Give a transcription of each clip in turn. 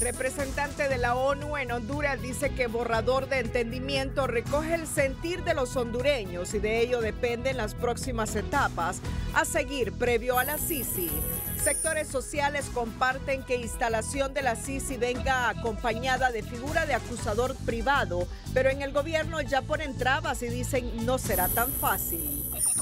Representante de la ONU en Honduras dice que borrador de entendimiento recoge el sentir de los hondureños y de ello dependen las próximas etapas a seguir previo a la Sisi. Sectores sociales comparten que instalación de la Sisi venga acompañada de figura de acusador privado, pero en el gobierno ya ponen trabas y dicen no será tan fácil.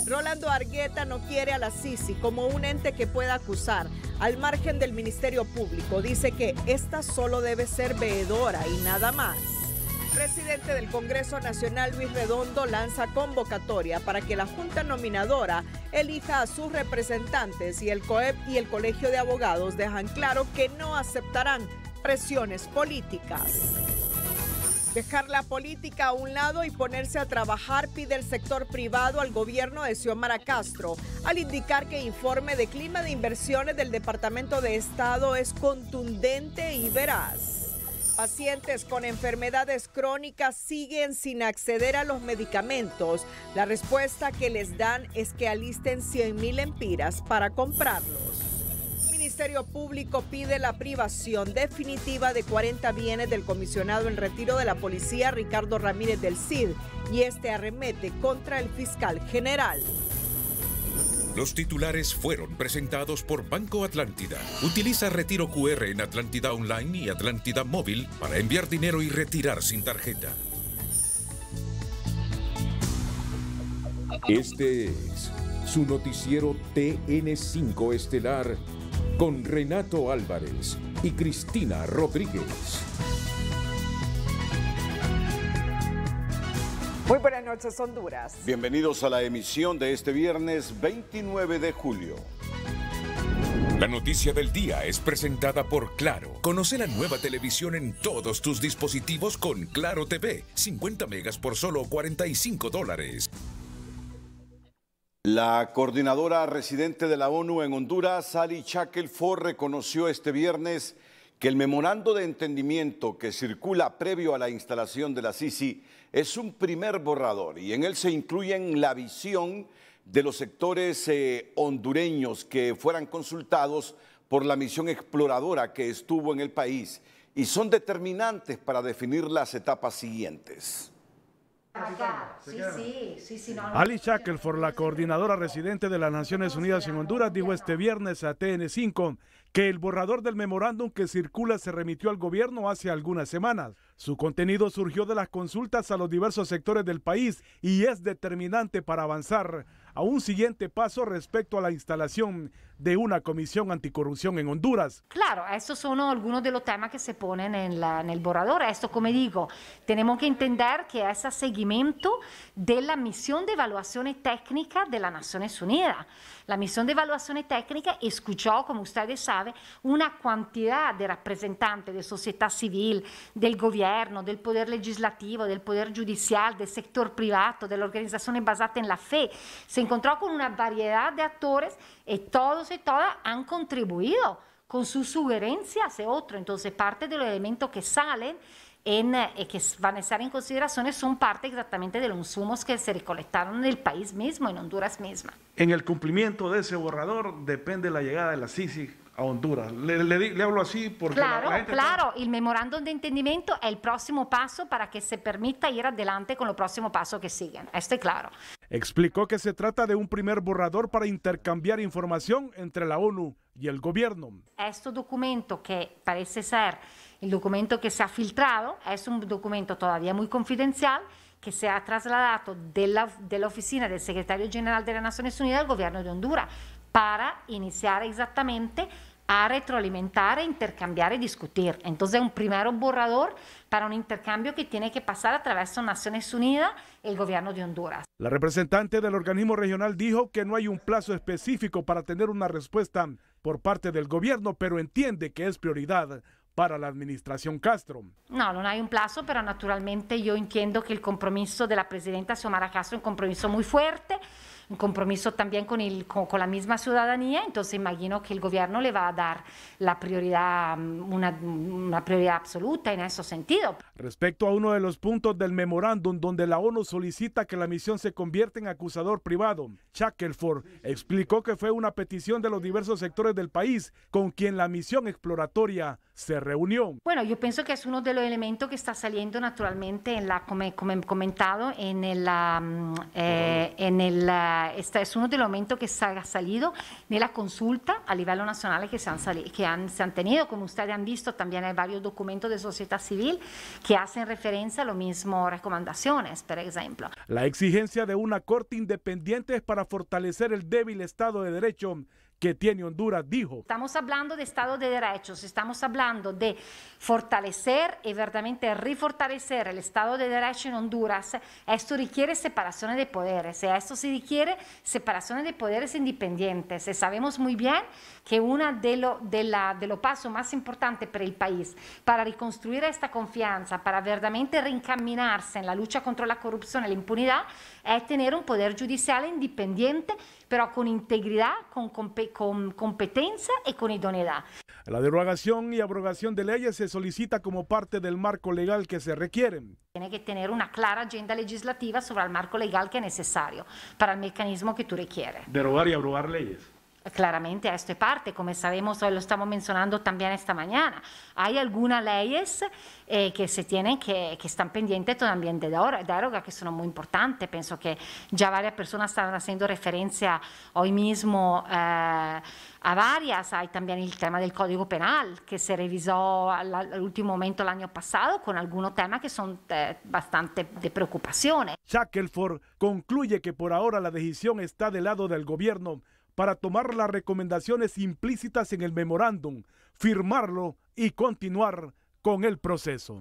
Rolando Argueta no quiere a la Sisi como un ente que pueda acusar, al margen del Ministerio Público. Dice que esta solo debe ser veedora y nada más. Presidente del Congreso Nacional Luis Redondo lanza convocatoria para que la Junta Nominadora elija a sus representantes y el COEP y el Colegio de Abogados dejan claro que no aceptarán presiones políticas. Dejar la política a un lado y ponerse a trabajar pide el sector privado al gobierno de Xiomara Castro, al indicar que informe de clima de inversiones del Departamento de Estado es contundente y veraz. Pacientes con enfermedades crónicas siguen sin acceder a los medicamentos. La respuesta que les dan es que alisten 100 mil empiras para comprarlos. El Ministerio Público pide la privación definitiva de 40 bienes del comisionado en retiro de la policía Ricardo Ramírez del CID y este arremete contra el fiscal general. Los titulares fueron presentados por Banco Atlántida. Utiliza Retiro QR en Atlántida Online y Atlántida Móvil para enviar dinero y retirar sin tarjeta. Este es su noticiero TN5 Estelar con Renato Álvarez y Cristina Rodríguez. Muy buenas noches, Honduras. Bienvenidos a la emisión de este viernes 29 de julio. La noticia del día es presentada por Claro. Conoce la nueva televisión en todos tus dispositivos con Claro TV. 50 megas por solo 45 dólares. La coordinadora residente de la ONU en Honduras, Sally Shackelford, reconoció este viernes que el memorando de entendimiento que circula previo a la instalación de la Sisi es un primer borrador y en él se incluyen la visión de los sectores eh, hondureños que fueran consultados por la misión exploradora que estuvo en el país y son determinantes para definir las etapas siguientes. Ali Ali Shackelford, la coordinadora residente de las Naciones Unidas en Honduras, dijo este viernes a TN5 que el borrador del memorándum que circula se remitió al gobierno hace algunas semanas. Su contenido surgió de las consultas a los diversos sectores del país y es determinante para avanzar a un siguiente paso respecto a la instalación de una comisión Anticorrupción en Honduras. Claro, estos son algunos de los temas... ...que se ponen en el borrador. Esto, como digo, tenemos que entender que es a seguimiento de la misión de evaluación técnica de las Naciones Unidas. La misión de evaluación técnica escuchó, como ustedes saben, una cantidad de representantes de sociedad civil, del gobierno, del poder legislativo, del poder judicial, del sector privado, de la organización basada en la fe. Se encontró con una variedad de actores eh, todos y todas han contribuido con su sugerencia hacia otro. Entonces, parte de los elementos que salen en, eh, eh, que van a estar en consideración son parte exactamente de los insumos que se recolectaron en el país mismo, en Honduras misma. En el cumplimiento de ese borrador depende la llegada de la CICIG Honduras. Le, hablo así porque... Claro, claro, el memorándum de entendimiento es el próximo paso para que se permita ir adelante con los próximo paso que siguen. Esto es claro. Explicó que se trata de un primer borrador para intercambiar información entre la ONU y el gobierno. Este documento que parece ser el documento que se ha filtrado es un documento todavía muy confidencial que se ha trasladado de la, de la oficina del secretario general de las Naciones Unidas al gobierno de Honduras para iniciar exactamente a retroalimentar, e intercambiar y discutir. Entonces, un primer borrador para un intercambio que tiene que pasar a través de Naciones Unidas el gobierno de Honduras. La representante del organismo regional dijo que no hay un plazo específico para tener una respuesta por parte del gobierno, pero entiende que es prioridad para la administración Castro. No, no hay un plazo, pero naturalmente yo entiendo que el compromiso de la presidenta Xiomara Castro es un compromiso muy fuerte un compromiso también con, el, con, la misma ciudadanía, entonces imagino que el gobierno le va a dar la prioridad, mm, una, una prioridad absoluta en ese sentido. Respecto a uno de los puntos del memorándum donde la ONU solicita que la misión se convierta en acusador privado, Shackelford explicó que fue una petición de los diversos sectores del país con quien la misión exploratoria bueno, yo pienso que es uno de los elementos que está saliendo naturalmente en la, como, he comentado, en el, mm, eh, es uno de los elementos que ha salido de la consulta a nivel nacional que se han, que se han tenido, como ustedes han visto también hay varios documentos de sociedad civil que hacen referencia a lo mismo recomendaciones, por ejemplo. La exigencia de una corte independiente es para fortalecer el débil Estado de Derecho que tiene Honduras, dijo. Estamos hablando de Estado de Derechos, estamos hablando de fortalecer y verdaderamente refortalecer el Estado de Derecho en Honduras. Esto requiere separación de poderes, esto se requiere separación de poderes independientes. Sabemos muy bien que uno de los de de pasos más importantes para el país, para reconstruir esta confianza, para verdaderamente reencaminarse en la lucha contra la corrupción y la impunidad, es tener un poder judicial independiente pero con integridad, con, competencia y con idoneidad. La derogación y abrogación de leyes se solicita como parte del marco legal que se requieren. Tiene que tener una clara agenda legislativa sobre el marco legal que es necesario para el mecanismo que tú requieres. Derogar y abrogar leyes claramente esto es parte, como sabemos, lo estamos mencionando también esta mañana. Hay algunas leyes eh, que se tienen que, están pendientes también de deroga, que son muy importantes. Pienso que ya varias personas estaban haciendo referencia hoy mismo eh, a varias. Hay también el tema del Código Penal, que se revisó al, último momento el año pasado con algunos temas que son eh, bastante de preocupaciones. Shackelford concluye que por ahora la decisión está del lado del gobierno para tomar las recomendaciones implícitas en el memorándum, firmarlo y continuar con el proceso.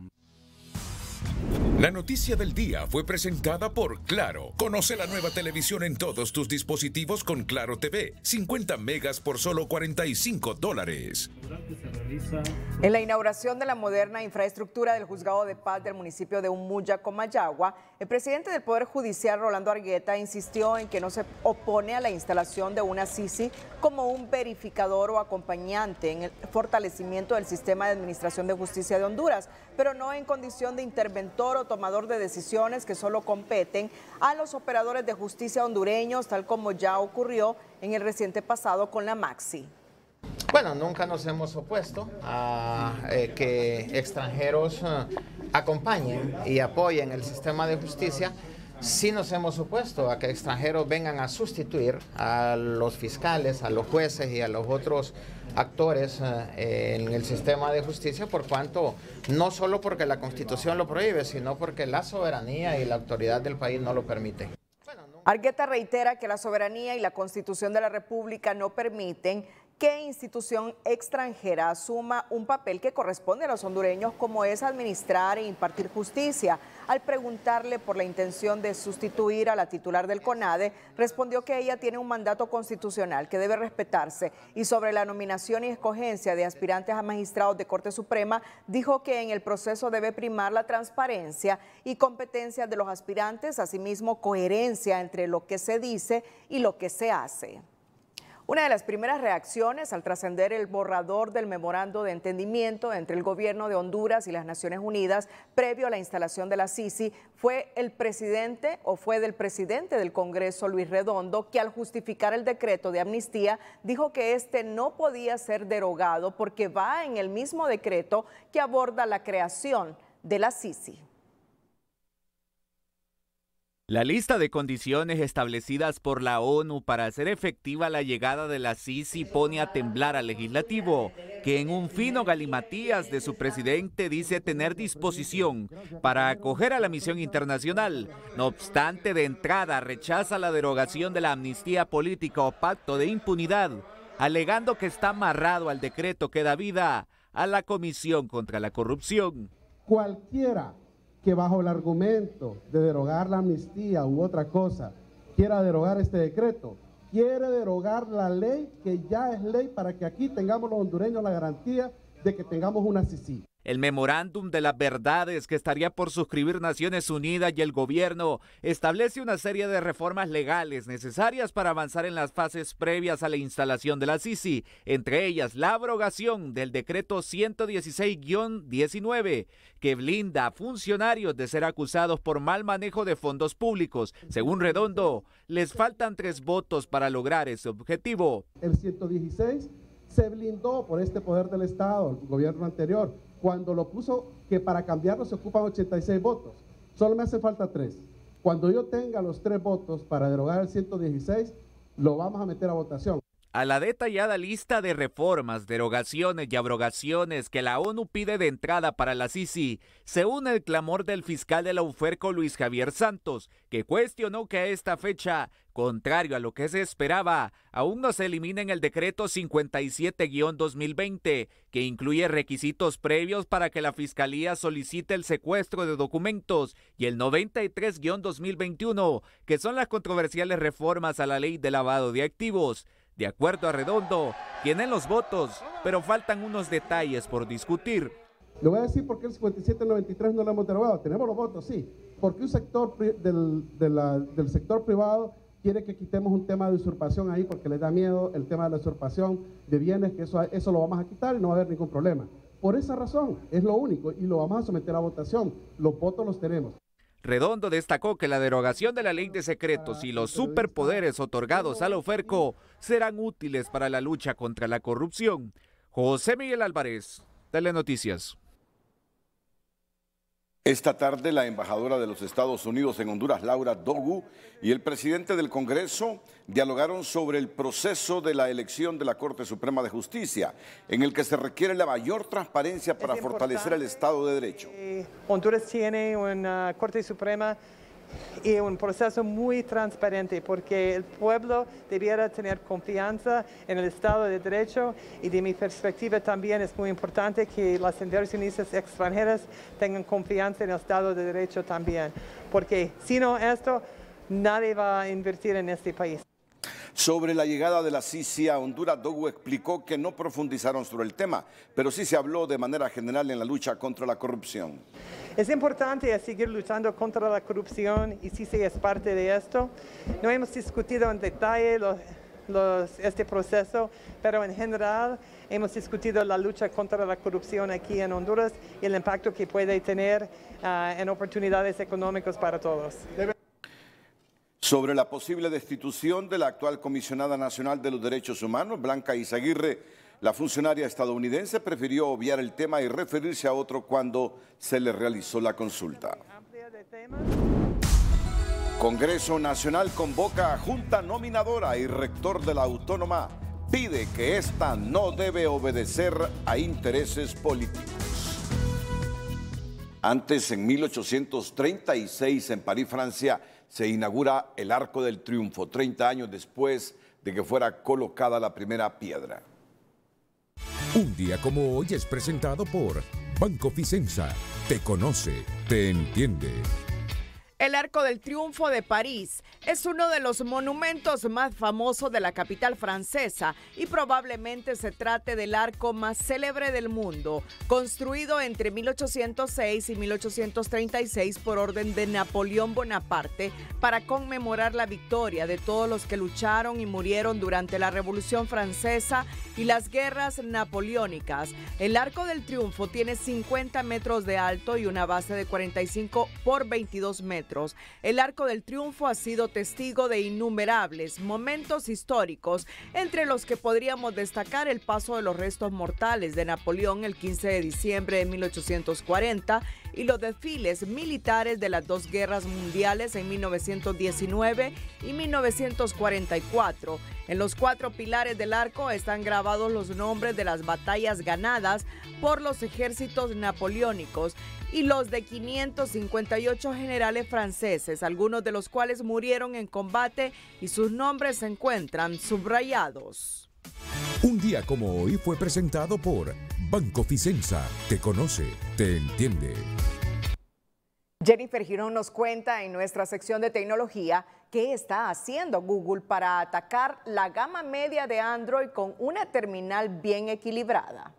La noticia del día fue presentada por Claro. Conoce la nueva televisión en todos tus dispositivos con Claro TV. 50 megas por solo 45 dólares. En la inauguración de la moderna infraestructura del Juzgado de Paz del municipio de Umuya, Comayagua, el presidente del Poder Judicial, Rolando Argueta, insistió en que no se opone a la instalación de una Sisi como un verificador o acompañante en el fortalecimiento del sistema de administración de justicia de Honduras, pero no en condición de interventor o tomador de decisiones que solo competen a los operadores de justicia hondureños, tal como ya ocurrió en el reciente pasado con la Maxi. Bueno, nunca nos hemos opuesto a eh, que extranjeros eh, acompañen y apoyen el sistema de justicia sí nos hemos opuesto a que extranjeros vengan a sustituir a los fiscales, a los jueces y a los otros actores eh, en el sistema de justicia, por cuanto, no solo porque la constitución lo prohíbe, sino porque la soberanía y la autoridad del país no lo permite. Argueta reitera que la soberanía y la constitución de la República no permiten que institución extranjera asuma un papel que corresponde a los hondureños como es administrar e impartir justicia. Al preguntarle por la intención de sustituir a la titular del CONADE, respondió que ella tiene un mandato constitucional que debe respetarse y sobre la nominación y escogencia de aspirantes a magistrados de Corte Suprema, dijo que en el proceso debe primar la transparencia y competencia de los aspirantes, asimismo coherencia entre lo que se dice y lo que se hace. Una de las primeras reacciones al trascender el borrador del memorando de entendimiento entre el gobierno de Honduras y las Naciones Unidas previo a la instalación de la Sisi fue el presidente o fue del presidente del Congreso, Luis Redondo, que al justificar el decreto de amnistía dijo que este no podía ser derogado porque va en el mismo decreto que aborda la creación de la Sisi. La lista de condiciones establecidas por la ONU para hacer efectiva la llegada de la Sisi pone a temblar al legislativo, que en un fino galimatías de su presidente dice tener disposición para acoger a la misión internacional. No obstante, de entrada rechaza la derogación de la amnistía política o pacto de impunidad, alegando que está amarrado al decreto que da vida a la Comisión contra la Corrupción. Cualquiera que bajo el argumento de derogar la amnistía u otra cosa, quiera derogar este decreto, quiere derogar la ley que ya es ley para que aquí tengamos los hondureños la garantía de que tengamos una CICI. El memorándum de las verdades que estaría por suscribir Naciones Unidas y el gobierno establece una serie de reformas legales necesarias para avanzar en las fases previas a la instalación de la CICI, entre ellas la abrogación del decreto 116-19 que blinda a funcionarios de ser acusados por mal manejo de fondos públicos. Según Redondo, les faltan tres votos para lograr ese objetivo. El 116 se blindó por este poder del Estado, el gobierno anterior, cuando lo puso que para cambiarlo se ocupan 86 votos, solo me hace falta tres. Cuando yo tenga los tres votos para derogar el 116, lo vamos a meter a votación a la detallada lista de reformas, derogaciones y abrogaciones que la ONU pide de entrada para la Sisi, se une el clamor del fiscal de la UFERCO Luis Javier Santos, que cuestionó que a esta fecha, contrario a lo que se esperaba, aún no se eliminen el decreto 57-2020, que incluye requisitos previos para que la fiscalía solicite el secuestro de documentos, y el 93-2021, que son las controversiales reformas a la ley de lavado de activos. De acuerdo a Redondo, tienen los votos, pero faltan unos detalles por discutir. Le voy a decir por qué el 5793 no lo hemos derogado. Tenemos los votos, sí. Porque un sector del, sector privado quiere que quitemos un tema de usurpación ahí porque le da miedo el tema de la usurpación de bienes, que eso, eso lo vamos a quitar y no va a haber ningún problema. Por esa razón, es lo único y lo vamos a someter a votación. Los votos los tenemos. Redondo destacó que la derogación de la ley de secretos y los superpoderes otorgados al oferco serán útiles para la lucha contra la corrupción. José Miguel Álvarez, Telenoticias. Esta tarde la embajadora de los Estados Unidos en Honduras, Laura Dogu, y el presidente del Congreso dialogaron sobre el proceso de la elección de la Corte Suprema de Justicia, en el que se requiere la mayor transparencia para fortalecer el Estado de Derecho. Honduras tiene una Corte Suprema y un proceso muy transparente porque el pueblo debiera tener confianza en el Estado de Derecho y de mi perspectiva también es muy importante que las inversionistas extranjeras tengan confianza en el Estado de Derecho también porque si no esto nadie va a invertir en este país. Sobre la llegada de la CICI a Honduras, Dogu explicó que no profundizaron sobre el tema, pero sí se habló de manera general en la lucha contra la corrupción. Es importante seguir luchando contra la corrupción y CICI es parte de esto. No hemos discutido en detalle este proceso, pero en general hemos discutido la lucha contra la corrupción aquí en Honduras y el impacto que puede tener ah, en oportunidades económicas para todos sobre la posible destitución de la actual comisionada nacional de los derechos humanos, Blanca Izaguirre. La funcionaria estadounidense prefirió obviar el tema y referirse a otro cuando se le realizó la consulta. Congreso Nacional convoca a Junta Nominadora y rector de la Autónoma pide que ésta no debe obedecer a intereses políticos. Antes, en 1836, en París, Francia, se inaugura el Arco del Triunfo, 30 años después de que fuera colocada la primera piedra. Un día como hoy es presentado por Banco Ficenza. Te conoce, te entiende. El Arco del Triunfo de París es uno de los monumentos más famosos de la capital francesa y probablemente se trate del arco más célebre del mundo, construido entre 1806 y 1836 por orden de Napoleón Bonaparte para conmemorar la victoria de todos los que lucharon y murieron durante la Revolución Francesa y las guerras napoleónicas. El Arco del Triunfo tiene 50 metros de alto y una base de 45 por 22 metros el Arco del Triunfo ha sido testigo de innumerables momentos históricos, entre los que podríamos destacar el paso de los restos mortales de Napoleón el 15 de diciembre de 1840 y los desfiles militares de las dos guerras mundiales en 1919 y 1944. En los cuatro pilares del arco están grabados los nombres de las batallas ganadas por los ejércitos napoleónicos y los de 558 generales franceses, algunos de los cuales murieron en combate y sus nombres se encuentran subrayados. Un día como hoy fue presentado por Banco Ficenza. Te conoce, te entiende. Jennifer Girón nos cuenta en nuestra sección de tecnología qué está haciendo Google para atacar la gama media de Android con una terminal bien equilibrada.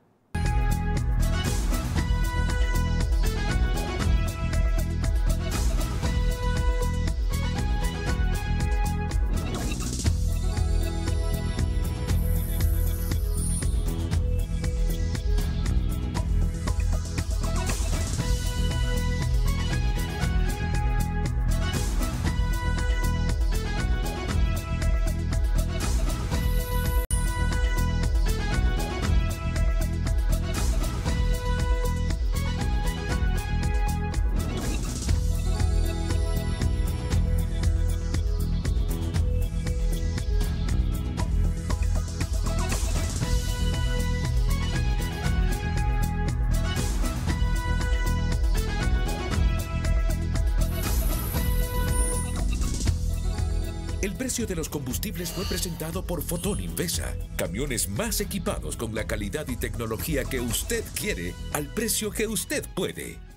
precio de los combustibles fue presentado por Fotón Invesa. Camiones más equipados con la calidad y tecnología que usted quiere al precio que usted puede.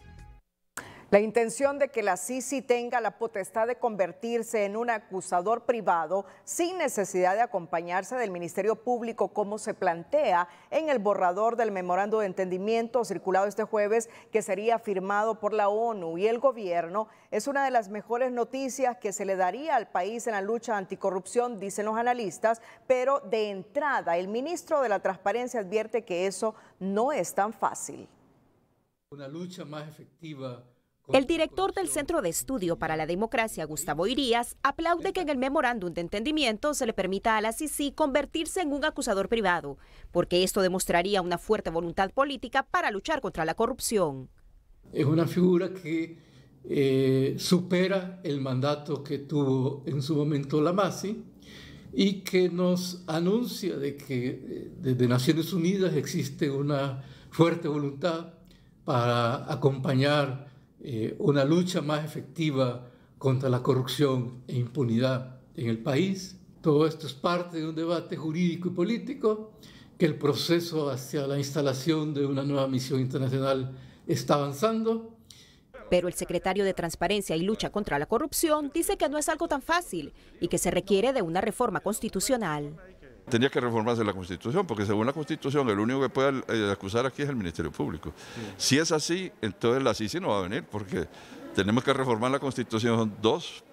La intención de que la Sisi tenga la potestad de convertirse en un acusador privado sin necesidad de acompañarse del Ministerio Público como se plantea en el borrador del memorando de entendimiento circulado este jueves que sería firmado por la ONU y el gobierno es una de las mejores noticias que se le daría al país en la lucha anticorrupción, dicen los analistas, pero de entrada el ministro de la Transparencia advierte que eso no es tan fácil. Una lucha más efectiva el director del Centro de Estudio para la Democracia, Gustavo Irías, aplaude que en el memorándum de entendimiento se le permita a la CICI convertirse en un acusador privado, porque esto demostraría una fuerte voluntad política para luchar contra la corrupción. Es una figura que eh, supera el mandato que tuvo en su momento la MASI y que nos anuncia de que eh, desde Naciones Unidas existe una fuerte voluntad para acompañar eh, una lucha más efectiva contra la corrupción e impunidad en el país. Todo esto es parte de un debate jurídico y político que el proceso hacia la instalación de una nueva misión internacional está avanzando. Pero el secretario de Transparencia y Lucha contra la Corrupción dice que no es algo tan fácil y que se requiere de una reforma constitucional. Tenía que reformarse la Constitución, porque según la Constitución, el único que puede eh, acusar aquí es el Ministerio Público. Si es así, entonces la CICI no va a venir, porque tenemos que reformar la Constitución dos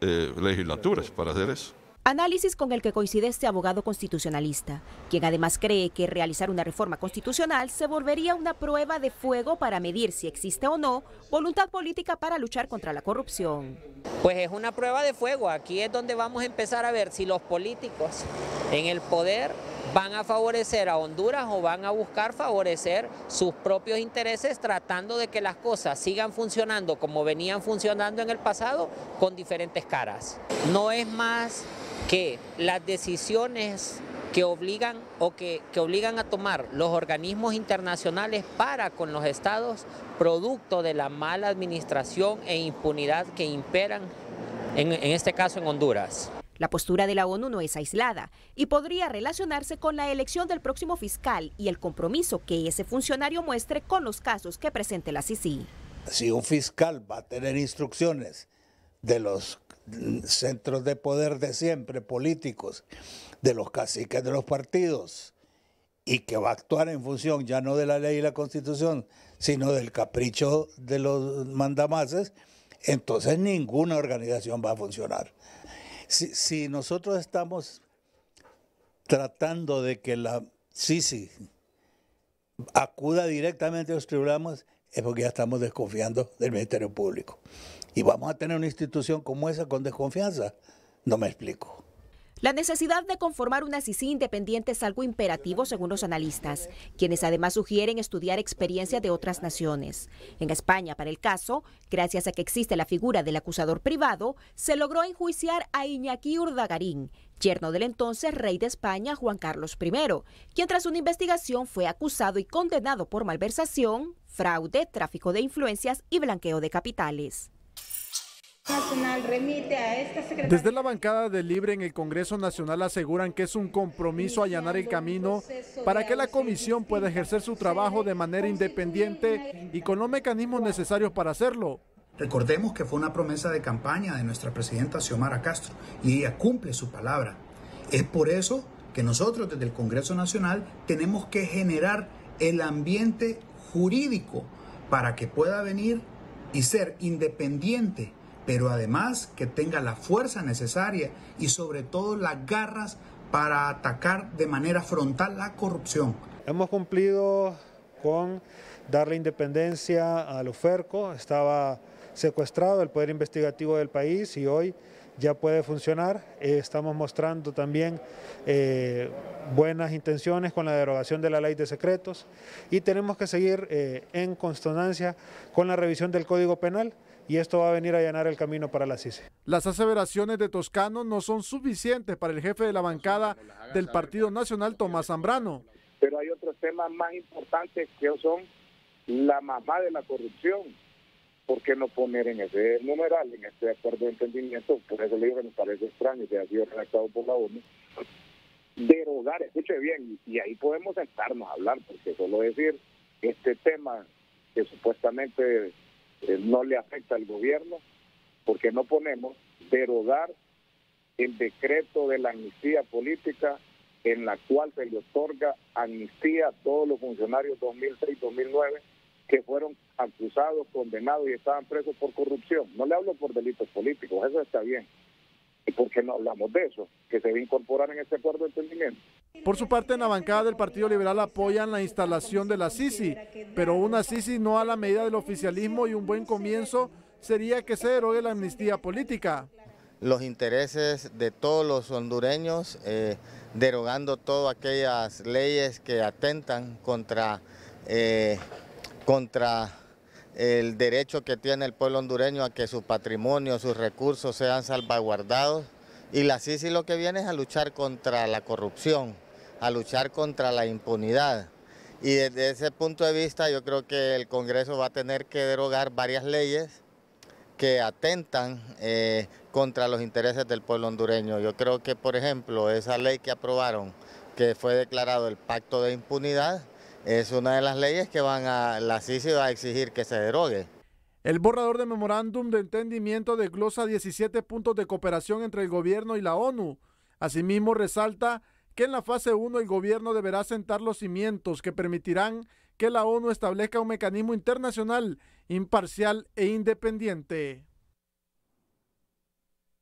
eh, legislaturas para hacer eso. Análisis con el que coincide este abogado constitucionalista, quien además cree que realizar una reforma constitucional se volvería una prueba de fuego para medir si existe o no voluntad política para luchar contra la corrupción. Pues es una prueba de fuego, aquí es donde vamos a empezar a ver si los políticos en el poder van a favorecer a Honduras o van a buscar favorecer sus propios intereses tratando de que las cosas sigan funcionando como venían funcionando en el pasado con diferentes caras. No es más que las decisiones que obligan o que, obligan a tomar los organismos internacionales para con los estados, producto de la mala administración e impunidad que imperan, en, en este caso en Honduras. La postura de la ONU no es aislada y podría relacionarse con la elección del próximo fiscal y el compromiso que ese funcionario muestre con los casos que presente la CICI. Si un fiscal va a tener instrucciones de los centros de poder de siempre, políticos, de los caciques de los partidos, y que va a actuar en función ya no de la ley y la constitución, sino del capricho de los mandamases, entonces ninguna organización va a funcionar. Si, nosotros estamos tratando de que la Sisi acuda directamente a los tribunales, es porque ya estamos desconfiando del Ministerio Público y vamos a tener una institución como esa con desconfianza. No me explico. La necesidad de conformar una CICI independiente es algo imperativo según los analistas, quienes además sugieren estudiar experiencia de otras naciones. En España, para el caso, gracias a que existe la figura del acusador privado, se logró enjuiciar a Iñaki Urdagarín, yerno del entonces rey de España Juan Carlos I, quien tras una investigación fue acusado y condenado por malversación, fraude, tráfico de influencias y blanqueo de capitales. Desde la bancada de Libre en el Congreso Nacional aseguran que es un compromiso allanar el camino para que la comisión pueda ejercer su trabajo de manera independiente y con los mecanismos necesarios para hacerlo. Recordemos que fue una promesa de campaña de nuestra presidenta Xiomara Castro y ella cumple su palabra. Es por eso que nosotros desde el Congreso Nacional tenemos que generar el ambiente jurídico para que pueda venir y ser independiente pero además que tenga la fuerza necesaria y sobre todo las garras para atacar de manera frontal la corrupción. Hemos cumplido con darle independencia a Luferco, estaba secuestrado el poder investigativo del país y hoy ya puede funcionar. estamos mostrando también eh, buenas intenciones con la derogación de la ley de secretos y tenemos que seguir eh, en consonancia con la revisión del Código Penal y esto va a venir a llenar el camino para la CICE. Las aseveraciones de Toscano no son suficientes para el jefe de la bancada del Partido Nacional, Tomás Zambrano. Pero hay otros temas más importantes que son la mamá de la corrupción. ¿Por qué no poner en ese numeral, en este acuerdo de entendimiento? Por eso le digo que nos parece extraño que ha sido redactado por la ONU. Derogar, escuche bien, y ahí podemos sentarnos a hablar, porque solo decir este tema que supuestamente eh, no le afecta al gobierno porque no ponemos derogar el decreto de la amnistía política en la cual se le otorga amnistía a todos los funcionarios 2006-2009 que fueron acusados, condenados y estaban presos por corrupción. No le hablo por delitos políticos, eso está bien. ¿Y por qué no hablamos de eso? Que se a incorporar en este acuerdo de entendimiento. Por su parte, en la bancada del Partido Liberal apoyan la instalación de la Sisi, pero una Sisi no a la medida del oficialismo y un buen comienzo sería que se derogue la amnistía política. Los intereses de todos los hondureños, eh, derogando todas aquellas leyes que atentan contra, eh, contra el derecho que tiene el pueblo hondureño a que su patrimonio, sus recursos sean salvaguardados. Y la Sisi lo que viene es a luchar contra la corrupción a luchar contra la impunidad. Y desde ese punto de vista yo creo que el Congreso va a tener que derogar varias leyes que atentan eh, contra los intereses del pueblo hondureño. Yo creo que, por ejemplo, esa ley que aprobaron, que fue declarado el Pacto de Impunidad, es una de las leyes que van a, la CICI va a exigir que se derogue. El borrador de memorándum de entendimiento desglosa 17 puntos de cooperación entre el gobierno y la ONU. Asimismo, resalta que en la fase 1 el gobierno deberá sentar los cimientos que permitirán que la ONU establezca un mecanismo internacional imparcial e independiente.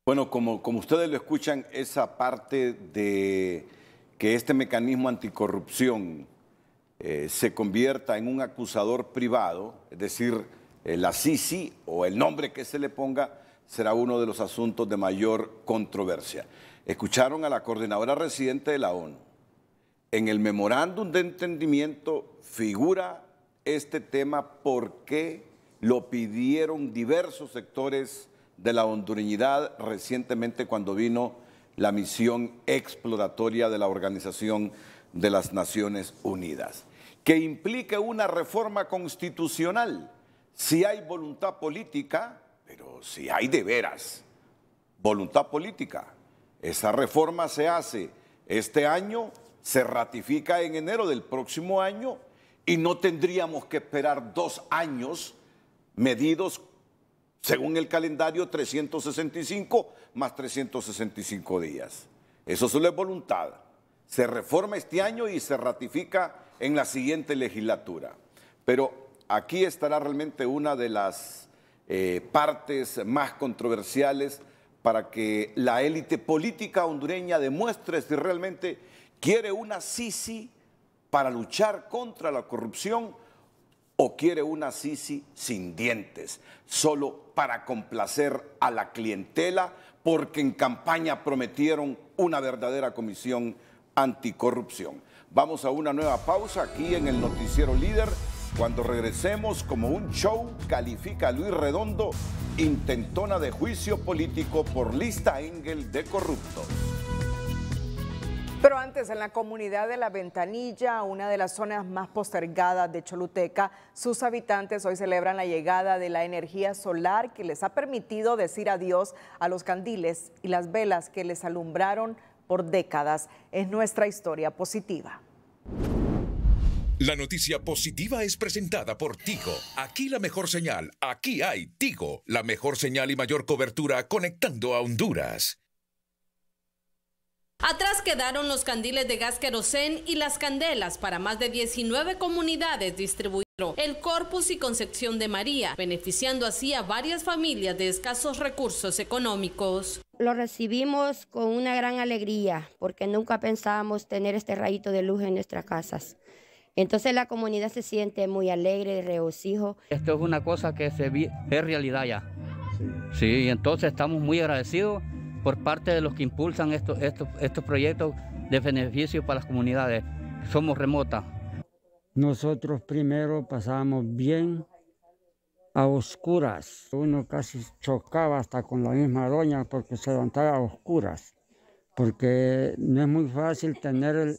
Bueno, como, ustedes lo escuchan, esa parte de que este mecanismo anticorrupción eh, se convierta en un acusador privado, es decir, la CICI o el nombre que se le ponga, será uno de los asuntos de mayor controversia. Escucharon a la coordinadora residente de la ONU. En el memorándum de entendimiento figura este tema porque lo pidieron diversos sectores de la hondureñidad recientemente cuando vino la misión exploratoria de la Organización de las Naciones Unidas, que implique una reforma constitucional, si hay voluntad política, pero si hay de veras voluntad política, esa reforma se hace este año, se ratifica en enero del próximo año y no tendríamos que esperar dos años medidos según el calendario 365 más 365 días. Eso solo es voluntad. Se reforma este año y se ratifica en la siguiente legislatura. Pero aquí estará realmente una de las eh, partes más controversiales para que la élite política hondureña demuestre si realmente quiere una Sisi para luchar contra la corrupción o quiere una Sisi sin dientes, solo para complacer a la clientela, porque en campaña prometieron una verdadera comisión anticorrupción. Vamos a una nueva pausa aquí en el Noticiero Líder. Cuando regresemos como un show, califica a Luis Redondo intentona de juicio político por lista Engel de corruptos. Pero antes, en la comunidad de La Ventanilla, una de las zonas más postergadas de Choluteca, sus habitantes hoy celebran la llegada de la energía solar que les ha permitido decir adiós a los candiles y las velas que les alumbraron por décadas. Es nuestra historia positiva. La noticia positiva es presentada por Tigo. Aquí la mejor señal, aquí hay Tigo, la mejor señal y mayor cobertura conectando a Honduras. Atrás quedaron los candiles de gas querosén y las candelas para más de 19 comunidades distribuidas el Corpus y Concepción de María, beneficiando así a varias familias de escasos recursos económicos. Lo recibimos con una gran alegría porque nunca pensábamos tener este rayito de luz en nuestras casas. Entonces la comunidad se siente muy alegre, y regocijo. Esto es una cosa que se es realidad ya. Sí, entonces estamos muy agradecidos por parte de los que impulsan estos, estos, proyectos de beneficio para las comunidades. Somos remotas. Nosotros primero pasábamos bien a oscuras. Uno casi chocaba hasta con la misma doña porque se levantaba a oscuras. Porque no es muy fácil tener el,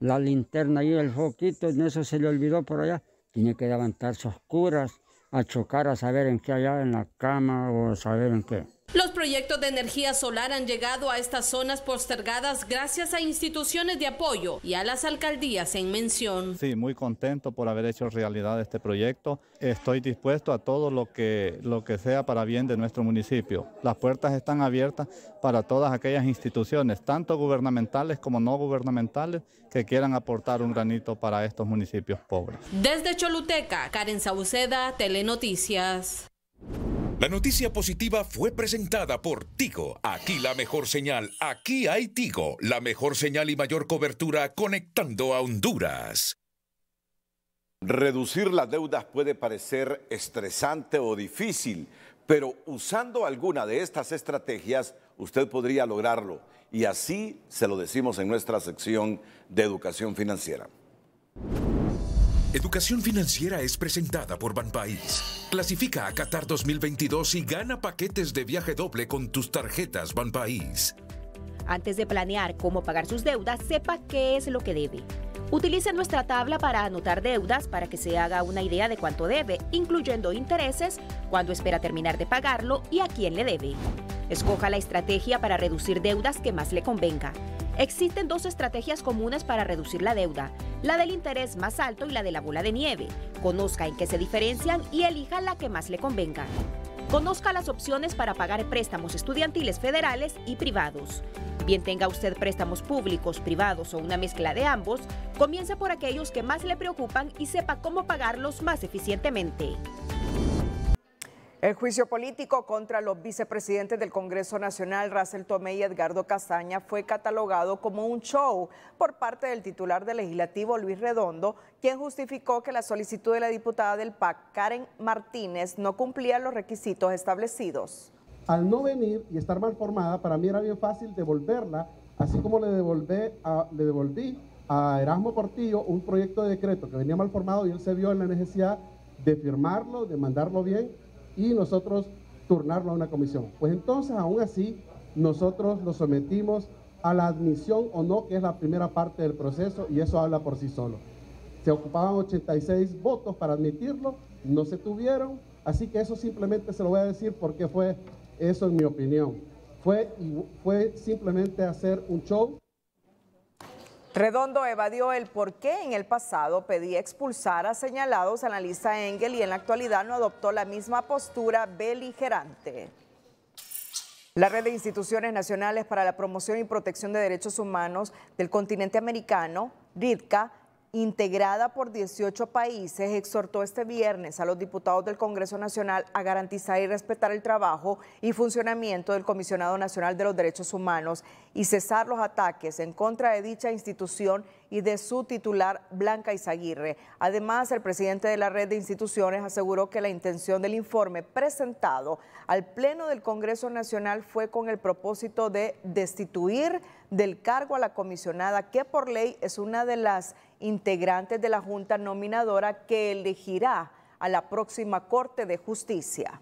la linterna y el foquito, en eso se le olvidó por allá. Tiene que levantarse a oscuras a chocar a saber en qué allá en la cama o a saber en qué. Los proyectos de energía solar han llegado a estas zonas postergadas gracias a instituciones de apoyo y a las alcaldías en mención. Sí, muy contento por haber hecho realidad este proyecto. Estoy dispuesto a todo lo que, lo que sea para bien de nuestro municipio. Las puertas están abiertas para todas aquellas instituciones, tanto gubernamentales como no gubernamentales, que quieran aportar un granito para estos municipios pobres. Desde Choluteca, Karen Sauceda, Telenoticias. La noticia positiva fue presentada por Tigo. Aquí la mejor señal. Aquí hay Tigo. La mejor señal y mayor cobertura conectando a Honduras. Reducir las deudas puede parecer estresante o difícil, pero usando alguna de estas estrategias usted podría lograrlo. Y así se lo decimos en nuestra sección de educación financiera. Educación Financiera es presentada por Banpaís. Clasifica a Qatar 2022 y gana paquetes de viaje doble con tus tarjetas Banpaís. Antes de planear cómo pagar sus deudas, sepa qué es lo que debe. Utilice nuestra tabla para anotar deudas para que se haga una idea de cuánto debe, incluyendo intereses, cuándo espera terminar de pagarlo y a quién le debe. Escoja la estrategia para reducir deudas que más le convenga. Existen dos estrategias comunes para reducir la deuda, la del interés más alto y la de la bola de nieve. Conozca en qué se diferencian y elija la que más le convenga. Conozca las opciones para pagar préstamos estudiantiles federales y privados. Bien tenga usted préstamos públicos, privados o una mezcla de ambos, comience por aquellos que más le preocupan y sepa cómo pagarlos más eficientemente. El juicio político contra los vicepresidentes del Congreso Nacional, Russell Tomé y Edgardo Castaña, fue catalogado como un show por parte del titular del legislativo, Luis Redondo, quien justificó que la solicitud de la diputada del PAC, Karen Martínez, no cumplía los requisitos establecidos. Al no venir y estar mal formada, para mí era bien fácil devolverla, así como le, a, le devolví a Erasmo Portillo un proyecto de decreto que venía mal formado y él se vio en la necesidad de firmarlo, de mandarlo bien y nosotros turnarlo a una comisión. Pues entonces, aún así, nosotros lo sometimos a la admisión o no, que es la primera parte del proceso, y eso habla por sí solo. Se ocupaban 86 votos para admitirlo, no se tuvieron, así que eso simplemente se lo voy a decir porque fue eso en mi opinión. Fue, fue simplemente hacer un show. Redondo evadió el por qué en el pasado pedía expulsar a señalados a la lista Engel y en la actualidad no adoptó la misma postura beligerante. La Red de Instituciones Nacionales para la Promoción y Protección de Derechos Humanos del Continente Americano, RIDCA, integrada por 18 países, exhortó este viernes a los diputados del Congreso Nacional a garantizar y respetar el trabajo y funcionamiento del Comisionado Nacional de los Derechos Humanos y cesar los ataques en contra de dicha institución y de su titular Blanca Izaguirre. Además, el presidente de la red de instituciones aseguró que la intención del informe presentado al Pleno del Congreso Nacional fue con el propósito de destituir del cargo a la comisionada, que por ley es una de las integrantes de la Junta Nominadora que elegirá a la próxima Corte de Justicia.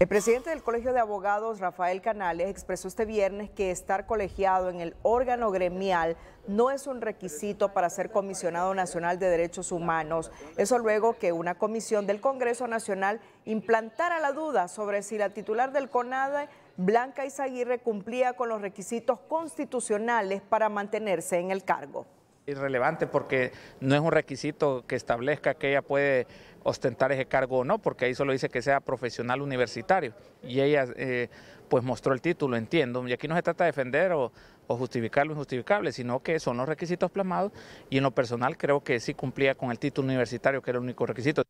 El presidente del Colegio de Abogados, Rafael Canales, expresó este viernes que estar colegiado en el órgano gremial no es un requisito para ser comisionado nacional de derechos humanos. Eso luego que una comisión del Congreso Nacional implantara la duda sobre si la titular del CONADE, Blanca Izaguirre, cumplía con los requisitos constitucionales para mantenerse en el cargo irrelevante porque no es un requisito que establezca que ella puede ostentar ese cargo o no, porque ahí solo dice que sea profesional universitario. Y ella eh, pues mostró el título, entiendo. Y aquí no se trata de defender o o justificar lo injustificable, sino que son los requisitos plasmados y en lo personal creo que sí cumplía con el título universitario, que era el único requisito.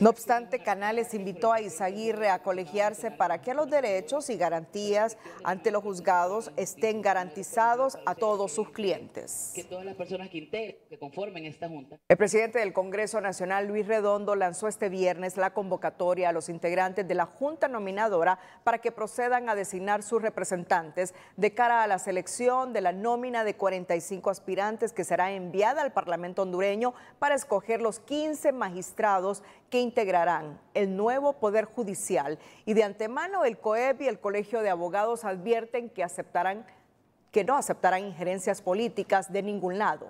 No obstante, Canales invitó a Isaguirre a colegiarse para que los derechos y garantías ante los juzgados estén garantizados a todos sus clientes. Que todas las personas que conformen esta junta. El presidente del Congreso Nacional, Luis Redondo, lanzó este viernes la convocatoria a los integrantes de la junta nominadora para que procedan a designar sus representantes de cara a la selección de la nómina de 45 aspirantes que será enviada al Parlamento hondureño para escoger los 15 magistrados que integrarán el nuevo Poder Judicial. Y de antemano el COEP y el Colegio de Abogados advierten que aceptarán que no aceptarán injerencias políticas de ningún lado.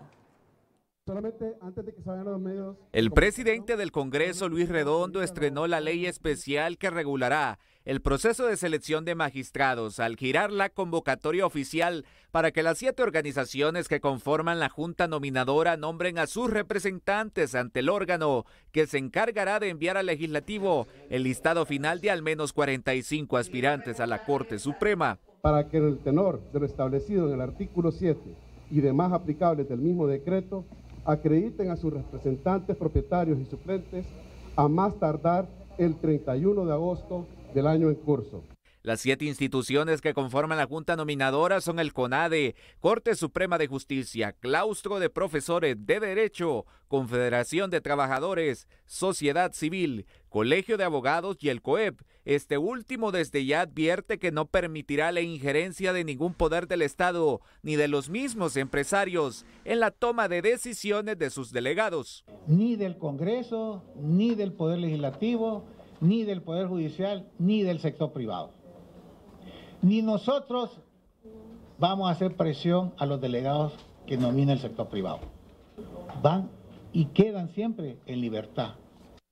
El presidente del Congreso, Luis Redondo, estrenó la ley especial que regulará el proceso de selección de magistrados al girar la convocatoria oficial para que las siete organizaciones que conforman la Junta Nominadora nombren a sus representantes ante el órgano que se encargará de enviar al legislativo el listado final de al menos 45 aspirantes a la Corte Suprema. Para que el tenor de lo establecido en el artículo 7 y demás aplicables del mismo decreto acrediten a sus representantes propietarios y suplentes a más tardar el 31 de agosto del año en curso. Las siete instituciones que conforman la Junta Nominadora son el CONADE, Corte Suprema de Justicia, Claustro de Profesores de Derecho, Confederación de Trabajadores, Sociedad Civil, Colegio de Abogados y el COEP. Este último desde ya advierte que no permitirá la injerencia de ningún poder del Estado ni de los mismos empresarios en la toma de decisiones de sus delegados. Ni del Congreso, ni del Poder Legislativo ni del Poder Judicial, ni del sector privado. Ni nosotros vamos a hacer presión a los delegados que nomina el sector privado. Van y quedan siempre en libertad.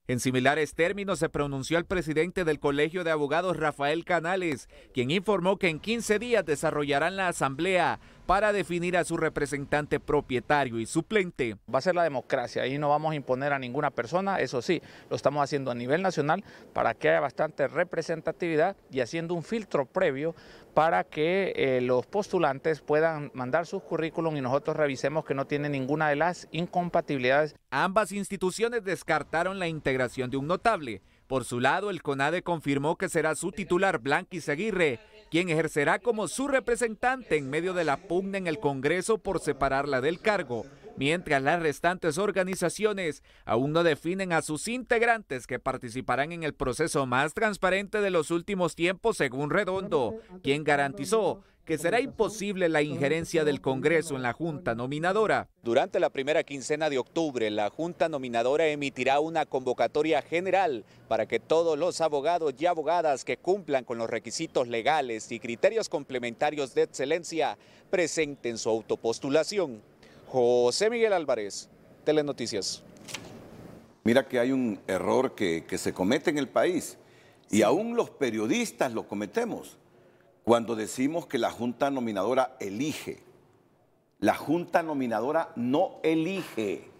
En similares términos se pronunció el presidente del Colegio de Abogados Rafael Canales, quien informó que en 15 días desarrollarán la asamblea para definir a su representante propietario y suplente. Va a ser la democracia y no vamos a imponer a ninguna persona, eso sí, lo estamos haciendo a nivel nacional para que haya bastante representatividad y haciendo un filtro previo para que eh, los postulantes puedan mandar sus currículum y nosotros revisemos que no tiene ninguna de las incompatibilidades. Ambas instituciones descartaron la integración de un notable. Por su lado, el CONADE confirmó que será su titular Blanqui Seguirre quien ejercerá como su representante en medio de la pugna en el Congreso por separarla del cargo mientras las restantes organizaciones aún no definen a sus integrantes que participarán en el proceso más transparente de los últimos tiempos, según Redondo, quien garantizó que será imposible la injerencia del Congreso en la Junta Nominadora. Durante la primera quincena de octubre, la Junta Nominadora emitirá una convocatoria general para que todos los abogados y abogadas que cumplan con los requisitos legales y criterios complementarios de excelencia presenten su autopostulación. José Miguel Álvarez, Telenoticias. Mira que hay un error que, se comete en el país y aún los periodistas lo cometemos cuando decimos que la Junta Nominadora elige. La Junta Nominadora no elige.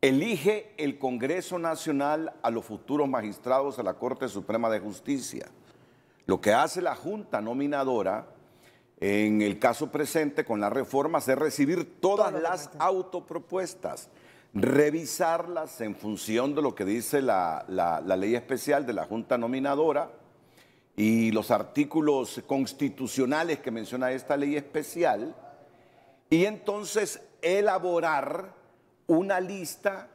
Elige el Congreso Nacional a los futuros magistrados a la Corte Suprema de Justicia. Lo que hace la Junta Nominadora en el caso presente con las reformas es recibir todas las autopropuestas, revisarlas en función de lo que dice la, ley especial de la Junta Nominadora y los artículos constitucionales que menciona esta ley especial, y entonces elaborar una lista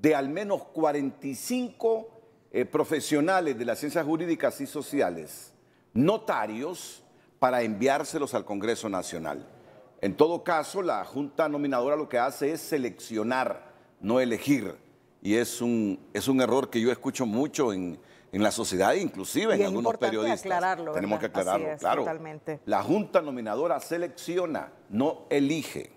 de al menos 45 eh, profesionales de las ciencias jurídicas y sociales, notarios, para enviárselos al Congreso Nacional. En todo caso, la Junta Nominadora lo que hace es seleccionar, no elegir. Y es un, es un error que yo escucho mucho en, la sociedad, inclusive en algunos periodistas. Aclararlo, Tenemos que aclararlo, claro. La Junta Nominadora selecciona, no elige.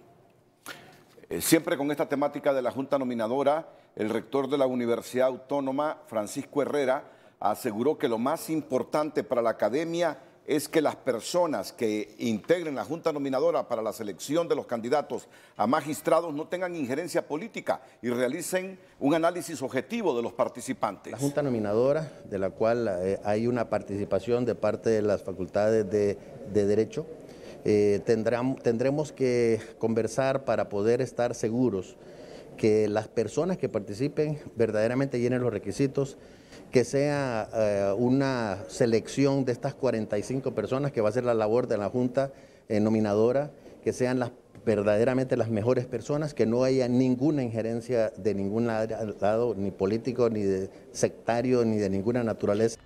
Eh, siempre con esta temática de la Junta Nominadora, el rector de la Universidad Autónoma, Francisco Herrera, aseguró que lo más importante para la academia es que las personas que integren la Junta Nominadora para la selección de los candidatos a magistrados no tengan injerencia política y realicen un análisis objetivo de los participantes. La Junta Nominadora, de la cual eh, hay una participación de parte de las facultades de, Derecho, eh, tendremos que conversar para poder estar seguros que las personas que participen verdaderamente llenen los requisitos que sea eh, una selección de estas 45 personas que va a ser la labor de la Junta eh, nominadora, que sean las verdaderamente las mejores personas, que no haya ninguna injerencia de ningún lado, ni político, ni de sectario, ni de ninguna naturaleza.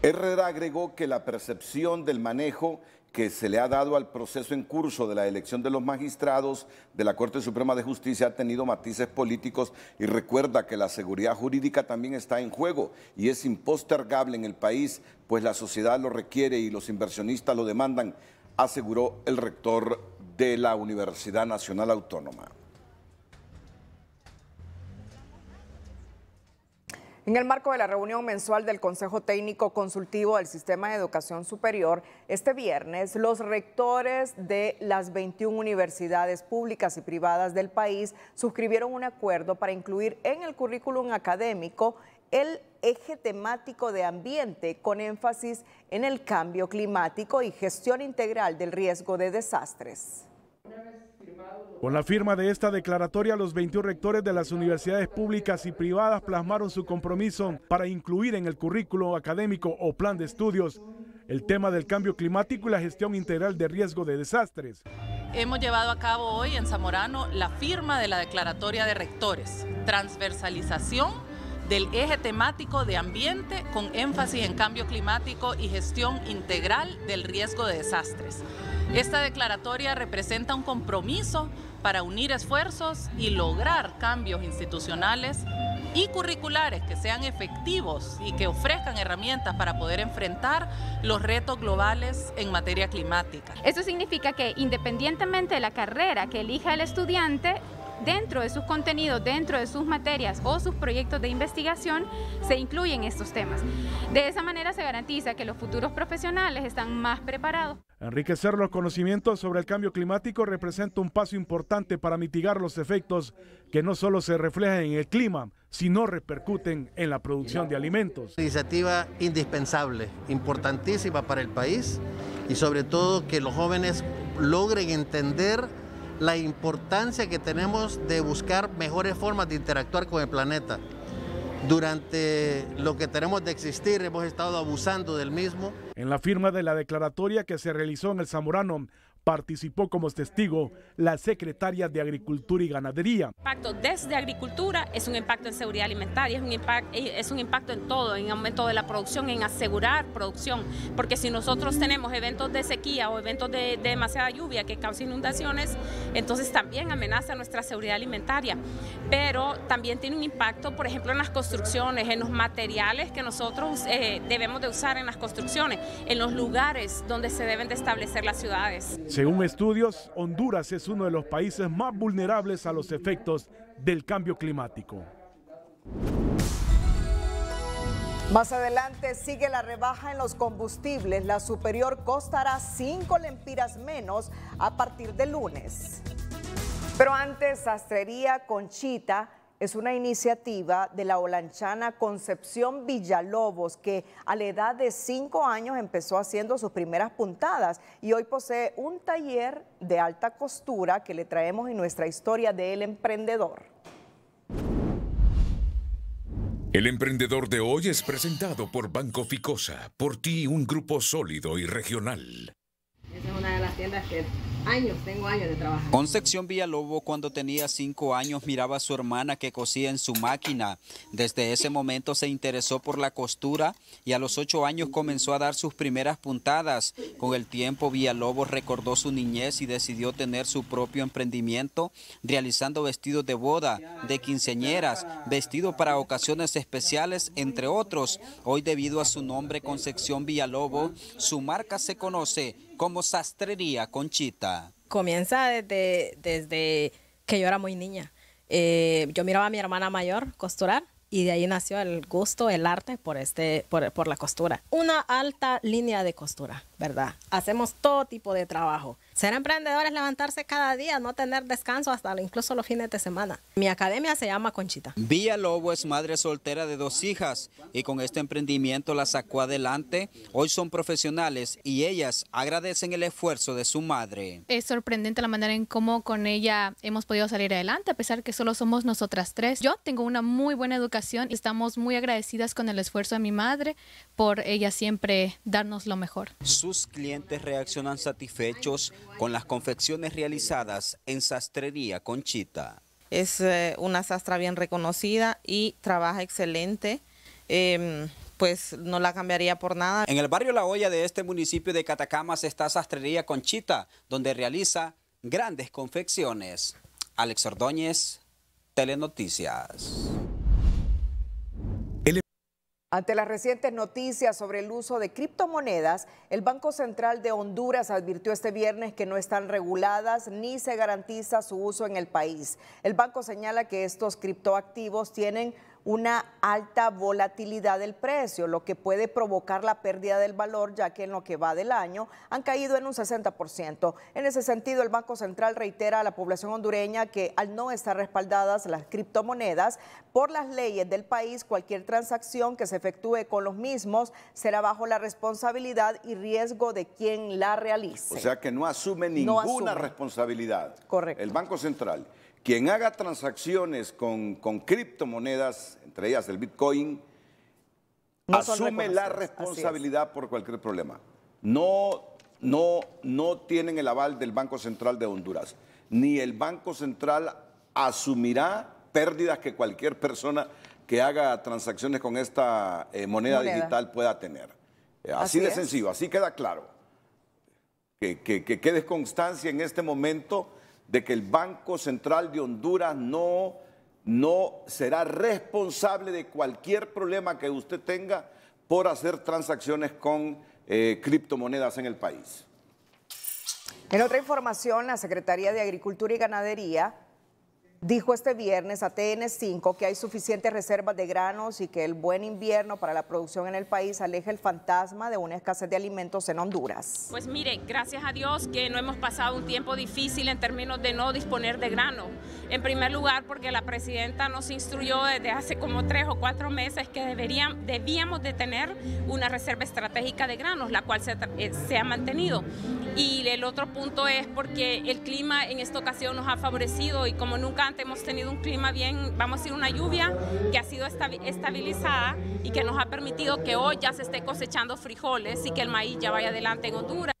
Herrera agregó que la percepción del manejo que se le ha dado al proceso en curso de la elección de los magistrados de la Corte Suprema de Justicia ha tenido matices políticos y recuerda que la seguridad jurídica también está en juego y es impostergable en el país, pues la sociedad lo requiere y los inversionistas lo demandan, aseguró el rector de la Universidad Nacional Autónoma. En el marco de la reunión mensual del Consejo Técnico Consultivo del Sistema de Educación Superior, este viernes los rectores de las 21 universidades públicas y privadas del país suscribieron un acuerdo para incluir en el currículum académico el eje temático de ambiente con énfasis en el cambio climático y gestión integral del riesgo de desastres. Con la firma de esta declaratoria, los 21 rectores de las universidades públicas y privadas plasmaron su compromiso para incluir en el currículo académico o plan de estudios el tema del cambio climático y la gestión integral de riesgo de desastres. Hemos llevado a cabo hoy en Zamorano la firma de la declaratoria de rectores, transversalización del eje temático de ambiente con énfasis en cambio climático y gestión integral del riesgo de desastres. Esta declaratoria representa un compromiso para unir esfuerzos y lograr cambios institucionales y curriculares que sean efectivos y que ofrezcan herramientas para poder enfrentar los retos globales en materia climática. Eso significa que independientemente de la carrera que elija el estudiante, dentro de sus contenidos, dentro de sus materias o sus proyectos de investigación, se incluyen estos temas. De esa manera se garantiza que los futuros profesionales están más preparados. Enriquecer los conocimientos sobre el cambio climático representa un paso importante para mitigar los efectos que no solo se reflejan en el clima, sino repercuten en la producción de alimentos. Iniciativa indispensable, importantísima para el país y sobre todo que los jóvenes logren entender la importancia que tenemos de buscar mejores formas de interactuar con el planeta. Durante lo que tenemos de existir hemos estado abusando del mismo. En la firma de la declaratoria que se realizó en el Zamorano, Participó como testigo la secretaria de Agricultura y Ganadería. El impacto desde agricultura es un impacto en seguridad alimentaria, es un, impacto, eh, es un impacto en todo, en aumento de la producción, en asegurar producción, porque si nosotros tenemos eventos de sequía o eventos de, demasiada lluvia que causan inundaciones, entonces también amenaza nuestra seguridad alimentaria, pero también tiene un impacto, por ejemplo, en las construcciones, en los materiales que nosotros eh, debemos de usar en las construcciones, en los lugares donde se deben de establecer las ciudades. Según estudios, Honduras es uno de los países más vulnerables a los efectos del cambio climático. Más adelante sigue la rebaja en los combustibles. La superior costará 5 lempiras menos a partir de lunes. Pero antes, Sastrería Conchita es una iniciativa de la olanchana Concepción Villalobos, que a la edad de cinco años empezó haciendo sus primeras puntadas y hoy posee un taller de alta costura que le traemos en nuestra historia del El emprendedor. El emprendedor de hoy es presentado por Banco Ficosa, por ti un grupo sólido y regional. Esa es una de las tiendas que años, tengo años de trabajo. Concepción Villalobos cuando tenía cinco años miraba a su hermana que cosía en su máquina. Desde ese momento se interesó por la costura y a los ocho años comenzó a dar sus primeras puntadas. Con el tiempo Villalobos recordó su niñez y decidió tener su propio emprendimiento realizando vestidos de boda, de quinceñeras, vestidos para ocasiones especiales, entre otros. Hoy debido a su nombre Concepción Villalobos, su marca se conoce como Sastrería Conchita comienza desde, desde que yo era muy niña. Eh, yo miraba a mi hermana mayor costurar y de ahí nació el gusto, el arte por, este, por, por la costura. Una alta línea de costura, ¿verdad? Hacemos todo tipo de trabajo ser emprendedor es levantarse cada día, no tener descanso hasta incluso los fines de semana. Mi academia se llama Conchita. Villa Lobo es madre soltera de dos hijas y con este emprendimiento la sacó adelante. Hoy son profesionales y ellas agradecen el esfuerzo de su madre. Es sorprendente la manera en cómo con ella hemos podido salir adelante, a pesar que solo somos nosotras tres. Yo tengo una muy buena educación y estamos muy agradecidas con el esfuerzo de mi madre por ella siempre darnos lo mejor. Sus clientes reaccionan satisfechos con las confecciones realizadas en Sastrería Conchita. Es eh, una sastra bien reconocida y trabaja excelente. Em, pues no la cambiaría por nada. En el barrio La Hoya de este municipio de Catacamas está Sastrería Conchita, donde realiza grandes confecciones. Alex Ordóñez, Telenoticias. Ante las recientes noticias sobre el uso de criptomonedas, el Banco Central de Honduras advirtió este viernes que no están reguladas ni se garantiza su uso en el país. El banco señala que estos criptoactivos tienen una alta volatilidad del precio, lo que puede provocar la pérdida del valor, ya que en lo que va del año han caído en un 60%. En ese sentido, el Banco Central reitera a la población hondureña que al no estar respaldadas las criptomonedas por las leyes del país, cualquier transacción que se efectúe con los mismos será bajo la responsabilidad y riesgo de quien la realice. O sea que no asume ninguna responsabilidad. Correcto. El Banco Central. Quien haga transacciones con, con criptomonedas, entre ellas el Bitcoin, asume la responsabilidad por cualquier problema. No, no, no tienen el aval del Banco Central de Honduras, ni el Banco Central asumirá pérdidas que cualquier persona que haga transacciones con esta eh, moneda, digital pueda tener. Eh, así, de sencillo, así queda claro. Que, que, que, constancia en este momento de que el Banco Central de Honduras no, no será responsable de cualquier problema que usted tenga por hacer transacciones con eh, criptomonedas en el país. En otra información, la Secretaría de Agricultura y Ganadería dijo este viernes a TN5 que hay suficientes reservas de granos y que el buen invierno para la producción en el país aleja el fantasma de una escasez de alimentos en Honduras. Pues mire, gracias a Dios que no hemos pasado un tiempo difícil en términos de no disponer de grano. En primer lugar, porque la presidenta nos instruyó desde hace como tres o cuatro meses que deberían, debíamos de tener una reserva estratégica de granos, la cual se, eh, se ha mantenido. Y el otro punto es porque el clima en esta ocasión nos ha favorecido y como nunca hemos tenido un clima bien, vamos a decir una lluvia que ha sido estabilizada y que nos ha permitido que hoy ya se esté cosechando frijoles y que el maíz ya vaya adelante en Honduras.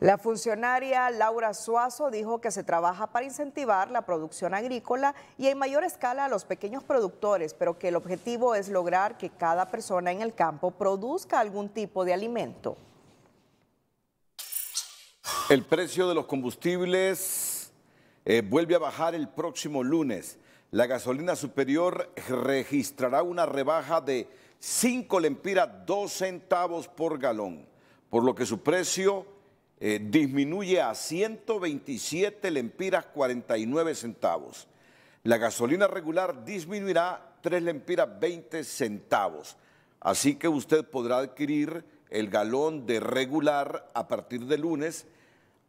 La funcionaria Laura Suazo dijo que se trabaja para incentivar la producción agrícola y en mayor escala a los pequeños productores, pero que el objetivo es lograr que cada persona en el campo produzca algún tipo de alimento. El precio de los combustibles eh, vuelve a bajar el próximo lunes. La gasolina superior registrará una rebaja de 5 lempiras 2 centavos por galón, por lo que su precio eh, disminuye a 127 lempiras 49 centavos. La gasolina regular disminuirá 3 lempiras 20 centavos. Así que usted podrá adquirir el galón de regular a partir de lunes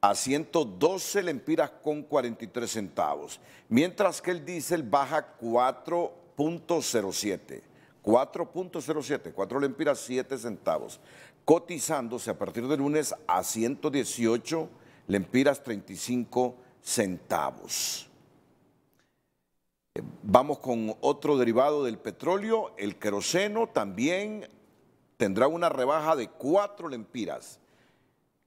a 112 lempiras con 43 centavos, mientras que el diésel baja 4.07, 4.07, 4 lempiras 7 centavos, cotizándose a partir del lunes a 118 lempiras 35 centavos. Eh, vamos con otro derivado del petróleo, el queroseno también tendrá una rebaja de 4 lempiras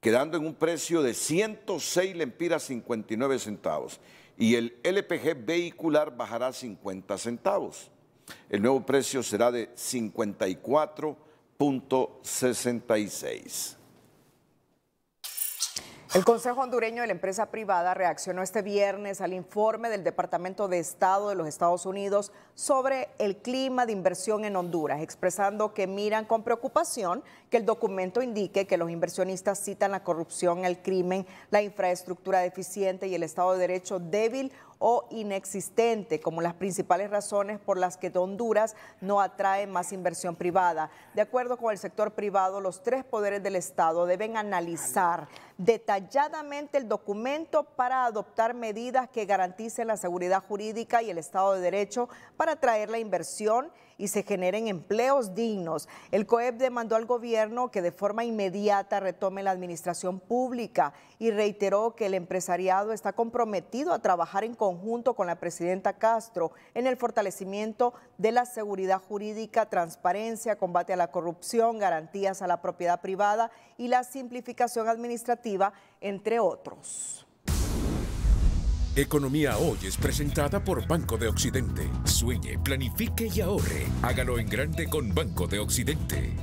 quedando en un precio de 106 lempiras 59 centavos y el LPG vehicular bajará 50 centavos. El nuevo precio será de 54.66. El Consejo Hondureño de la Empresa Privada reaccionó este viernes al informe del Departamento de Estado de los Estados Unidos sobre el clima de inversión en Honduras, expresando que miran con preocupación que el documento indique que los inversionistas citan la corrupción, el crimen, la infraestructura deficiente y el Estado de Derecho débil o inexistente como las principales razones por las que Honduras no atrae más inversión privada. De acuerdo con el sector privado, los tres poderes del Estado deben analizar detalladamente el documento para adoptar medidas que garanticen la seguridad jurídica y el Estado de Derecho para atraer la inversión y se generen empleos dignos. El COEP demandó al gobierno que de forma inmediata retome la administración pública y reiteró que el empresariado está comprometido a trabajar en conjunto con la presidenta Castro en el fortalecimiento de la seguridad jurídica, transparencia, combate a la corrupción, garantías a la propiedad privada y la simplificación administrativa, entre otros. Economía Hoy es presentada por Banco de Occidente. Sueñe, planifique y ahorre. Hágalo en grande con Banco de Occidente.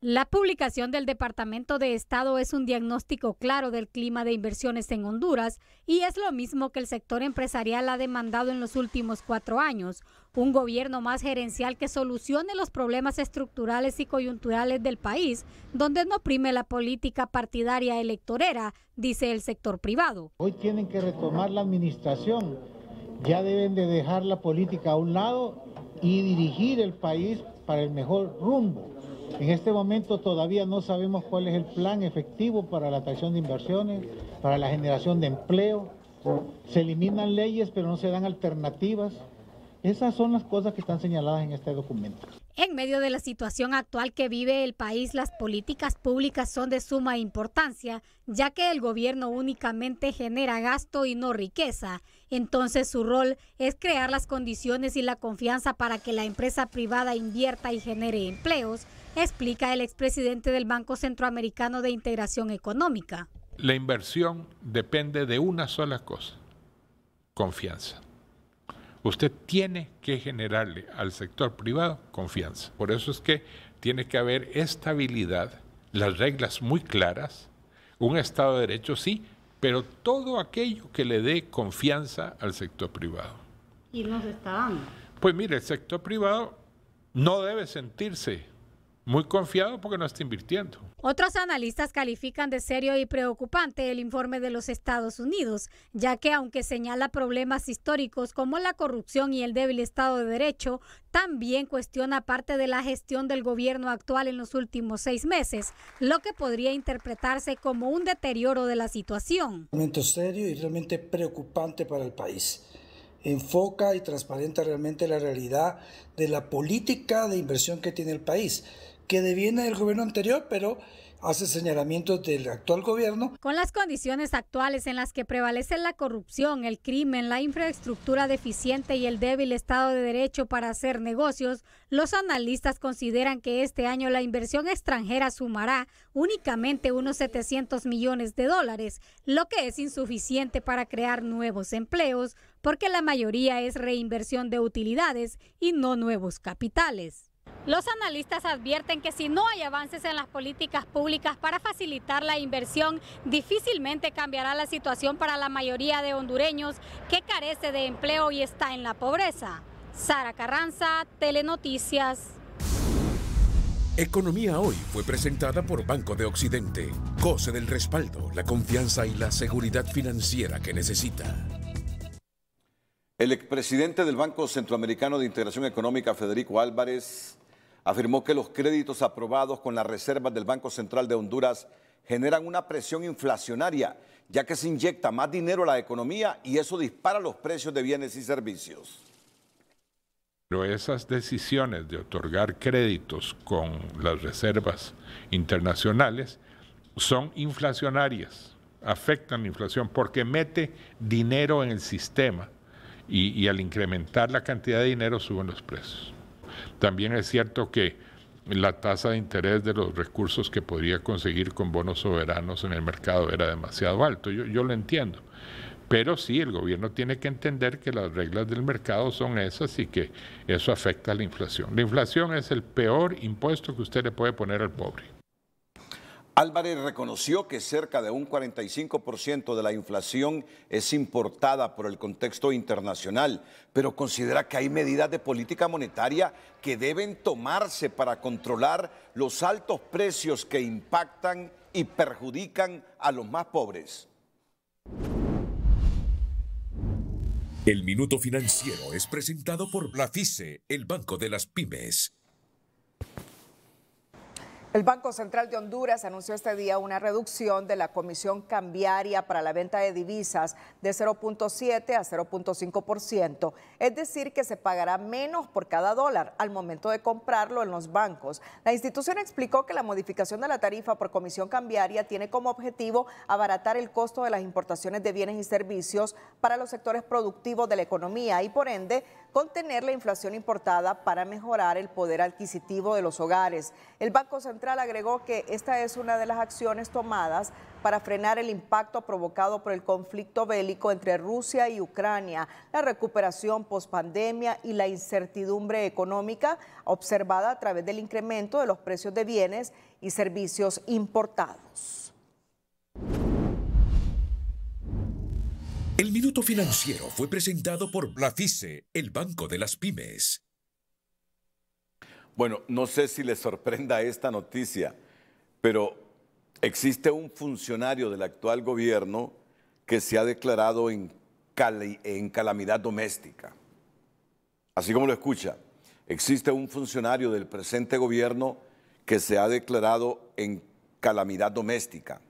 La publicación del Departamento de Estado es un diagnóstico claro del clima de inversiones en Honduras y es lo mismo que el sector empresarial ha demandado en los últimos cuatro años, un gobierno más gerencial que solucione los problemas estructurales y coyunturales del país, donde no prime la política partidaria electorera, dice el sector privado. Hoy tienen que retomar la administración, ya deben de dejar la política a un lado y dirigir el país para el mejor rumbo en este momento todavía no sabemos cuál es el plan efectivo para la atracción de inversiones, para la generación de empleo. Se eliminan leyes, pero no se dan alternativas. Esas son las cosas que están señaladas en este documento. En medio de la situación actual que vive el país, las políticas públicas son de suma importancia, ya que el gobierno únicamente genera gasto y no riqueza. Entonces su rol es crear las condiciones y la confianza para que la empresa privada invierta y genere empleos, explica el expresidente del Banco Centroamericano de Integración Económica. La inversión depende de una sola cosa, confianza. Usted tiene que generarle al sector privado confianza. Por eso es que tiene que haber estabilidad, las reglas muy claras, un Estado de Derecho sí, pero todo aquello que le dé confianza al sector privado. ¿Y nos está dando? Pues mire, el sector privado no debe sentirse muy confiado porque no está invirtiendo. Otros analistas califican de serio y preocupante el informe de los Estados Unidos, ya que aunque señala problemas históricos como la corrupción y el débil Estado de Derecho, también cuestiona parte de la gestión del gobierno actual en los últimos seis meses, lo que podría interpretarse como un deterioro de la situación. Un momento serio y realmente preocupante para el país enfoca y transparenta realmente la realidad de la política de inversión que tiene el país que deviene del gobierno anterior, pero hace señalamientos del actual gobierno. Con las condiciones actuales en las que prevalece la corrupción, el crimen, la infraestructura deficiente y el débil Estado de Derecho para hacer negocios, los analistas consideran que este año la inversión extranjera sumará únicamente unos 700 millones de dólares, lo que es insuficiente para crear nuevos empleos, porque la mayoría es reinversión de utilidades y no nuevos capitales. Los analistas advierten que si no hay avances en las políticas públicas para facilitar la inversión, difícilmente cambiará la situación para la mayoría de hondureños que carece de empleo y está en la pobreza. Sara Carranza, Telenoticias. Economía Hoy fue presentada por Banco de Occidente. Goce del respaldo, la confianza y la seguridad financiera que necesita. El expresidente del Banco Centroamericano de Integración Económica, Federico Álvarez, afirmó que los créditos aprobados con las reservas del Banco Central de Honduras generan una presión inflacionaria, ya que se inyecta más dinero a la economía y eso dispara los precios de bienes y servicios. Pero esas decisiones de otorgar créditos con las reservas internacionales son inflacionarias, afectan la inflación porque mete dinero en el sistema y, y al incrementar la cantidad de dinero suben los precios. También es cierto que la tasa de interés de los recursos que podría conseguir con bonos soberanos en el mercado era demasiado alto. Yo, yo lo entiendo. Pero sí, el gobierno tiene que entender que las reglas del mercado son esas y que eso afecta a la inflación. La inflación es el peor impuesto que usted le puede poner al pobre. Álvarez reconoció que cerca de un 45% de la inflación es importada por el contexto internacional, pero considera que hay medidas de política monetaria que deben tomarse para controlar los altos precios que impactan y perjudican a los más pobres. El Minuto Financiero es presentado por Blafice, el Banco de las Pymes. El Banco Central de Honduras anunció este día una reducción de la comisión cambiaria para la venta de divisas de 0.7 a 0.5%, es decir, que se pagará menos por cada dólar al momento de comprarlo en los bancos. La institución explicó que la modificación de la tarifa por comisión cambiaria tiene como objetivo abaratar el costo de las importaciones de bienes y servicios para los sectores productivos de la economía y, por ende, contener la inflación importada para mejorar el poder adquisitivo de los hogares. El Banco Central agregó que esta es una de las acciones tomadas para frenar el impacto provocado por el conflicto bélico entre Rusia y Ucrania, la recuperación pospandemia y la incertidumbre económica observada a través del incremento de los precios de bienes y servicios importados. El Minuto Financiero fue presentado por Blafice, el Banco de las Pymes. Bueno, no sé si les sorprenda esta noticia, pero existe un funcionario del actual gobierno que se ha declarado en, en calamidad doméstica. Así como lo escucha, existe un funcionario del presente gobierno que se ha declarado en calamidad doméstica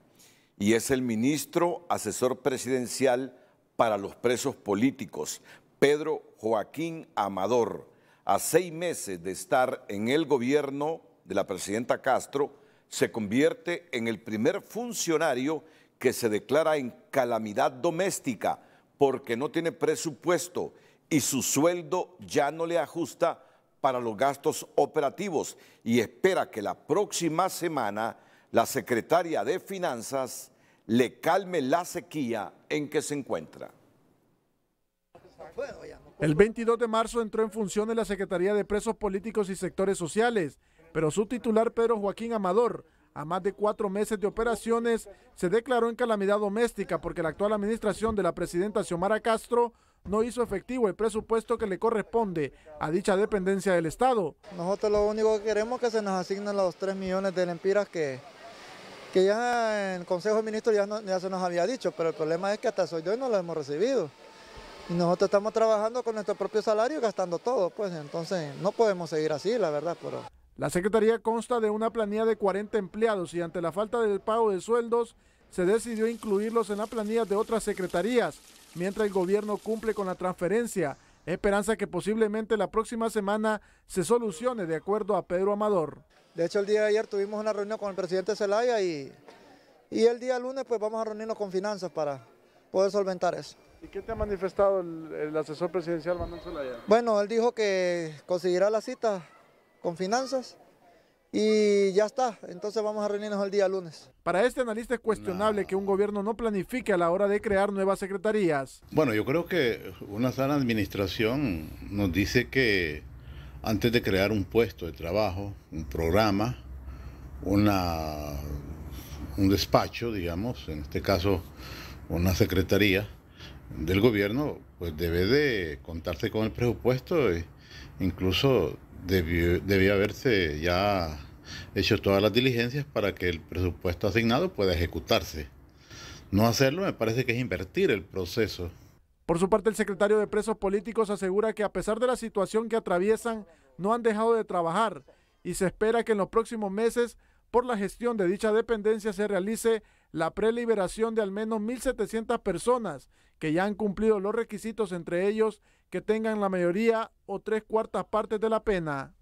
y es el ministro asesor presidencial para los presos políticos, Pedro Joaquín Amador a seis meses de estar en el gobierno de la presidenta Castro, se convierte en el primer funcionario que se declara en calamidad doméstica porque no tiene presupuesto y su sueldo ya no le ajusta para los gastos operativos y espera que la próxima semana la secretaria de Finanzas le calme la sequía en que se encuentra. El 22 de marzo entró en funciones la Secretaría de Presos Políticos y Sectores Sociales, pero su titular Pedro Joaquín Amador, a más de cuatro meses de operaciones, se declaró en calamidad doméstica porque la actual administración de la presidenta Xiomara Castro no hizo efectivo el presupuesto que le corresponde a dicha dependencia del Estado. Nosotros lo único que queremos es que se nos asignen los 3 millones de lempiras que, que ya en el Consejo de Ministros ya, ya se nos había dicho, pero el problema es que hasta hoy no lo hemos recibido nosotros estamos trabajando con nuestro propio salario y gastando todo, pues entonces no podemos seguir así, la verdad, pero... La Secretaría consta de una planilla de 40 empleados y ante la falta del pago de sueldos se decidió incluirlos en la planilla de otras secretarías, mientras el gobierno cumple con la transferencia, esperanza que posiblemente la próxima semana se solucione de acuerdo a Pedro Amador. De hecho, el día de ayer tuvimos una reunión con el presidente Zelaya y, y el día lunes pues vamos a reunirnos con finanzas para poder solventar eso. ¿Y qué te ha manifestado el, asesor presidencial Manuel Solaya? Bueno, él dijo que conseguirá la cita con finanzas y ya está. Entonces vamos a reunirnos el día lunes. Para este analista es cuestionable que un gobierno no planifique a la hora de crear nuevas secretarías. Bueno, yo creo que una sana administración nos dice que antes de crear un puesto de trabajo, un programa, una, un despacho, digamos, en este caso una secretaría, del gobierno pues debe de contarse con el presupuesto e incluso debía haberse ya hecho todas las diligencias para que el presupuesto asignado pueda ejecutarse. No hacerlo me parece que es invertir el proceso. Por su parte, el secretario de Presos Políticos asegura que a pesar de la situación que atraviesan, no han dejado de trabajar y se espera que en los próximos meses, por la gestión de dicha dependencia, se realice la preliberación de al menos 1.700 personas que ya han cumplido los requisitos, entre ellos que tengan la mayoría o tres cuartas partes de la pena.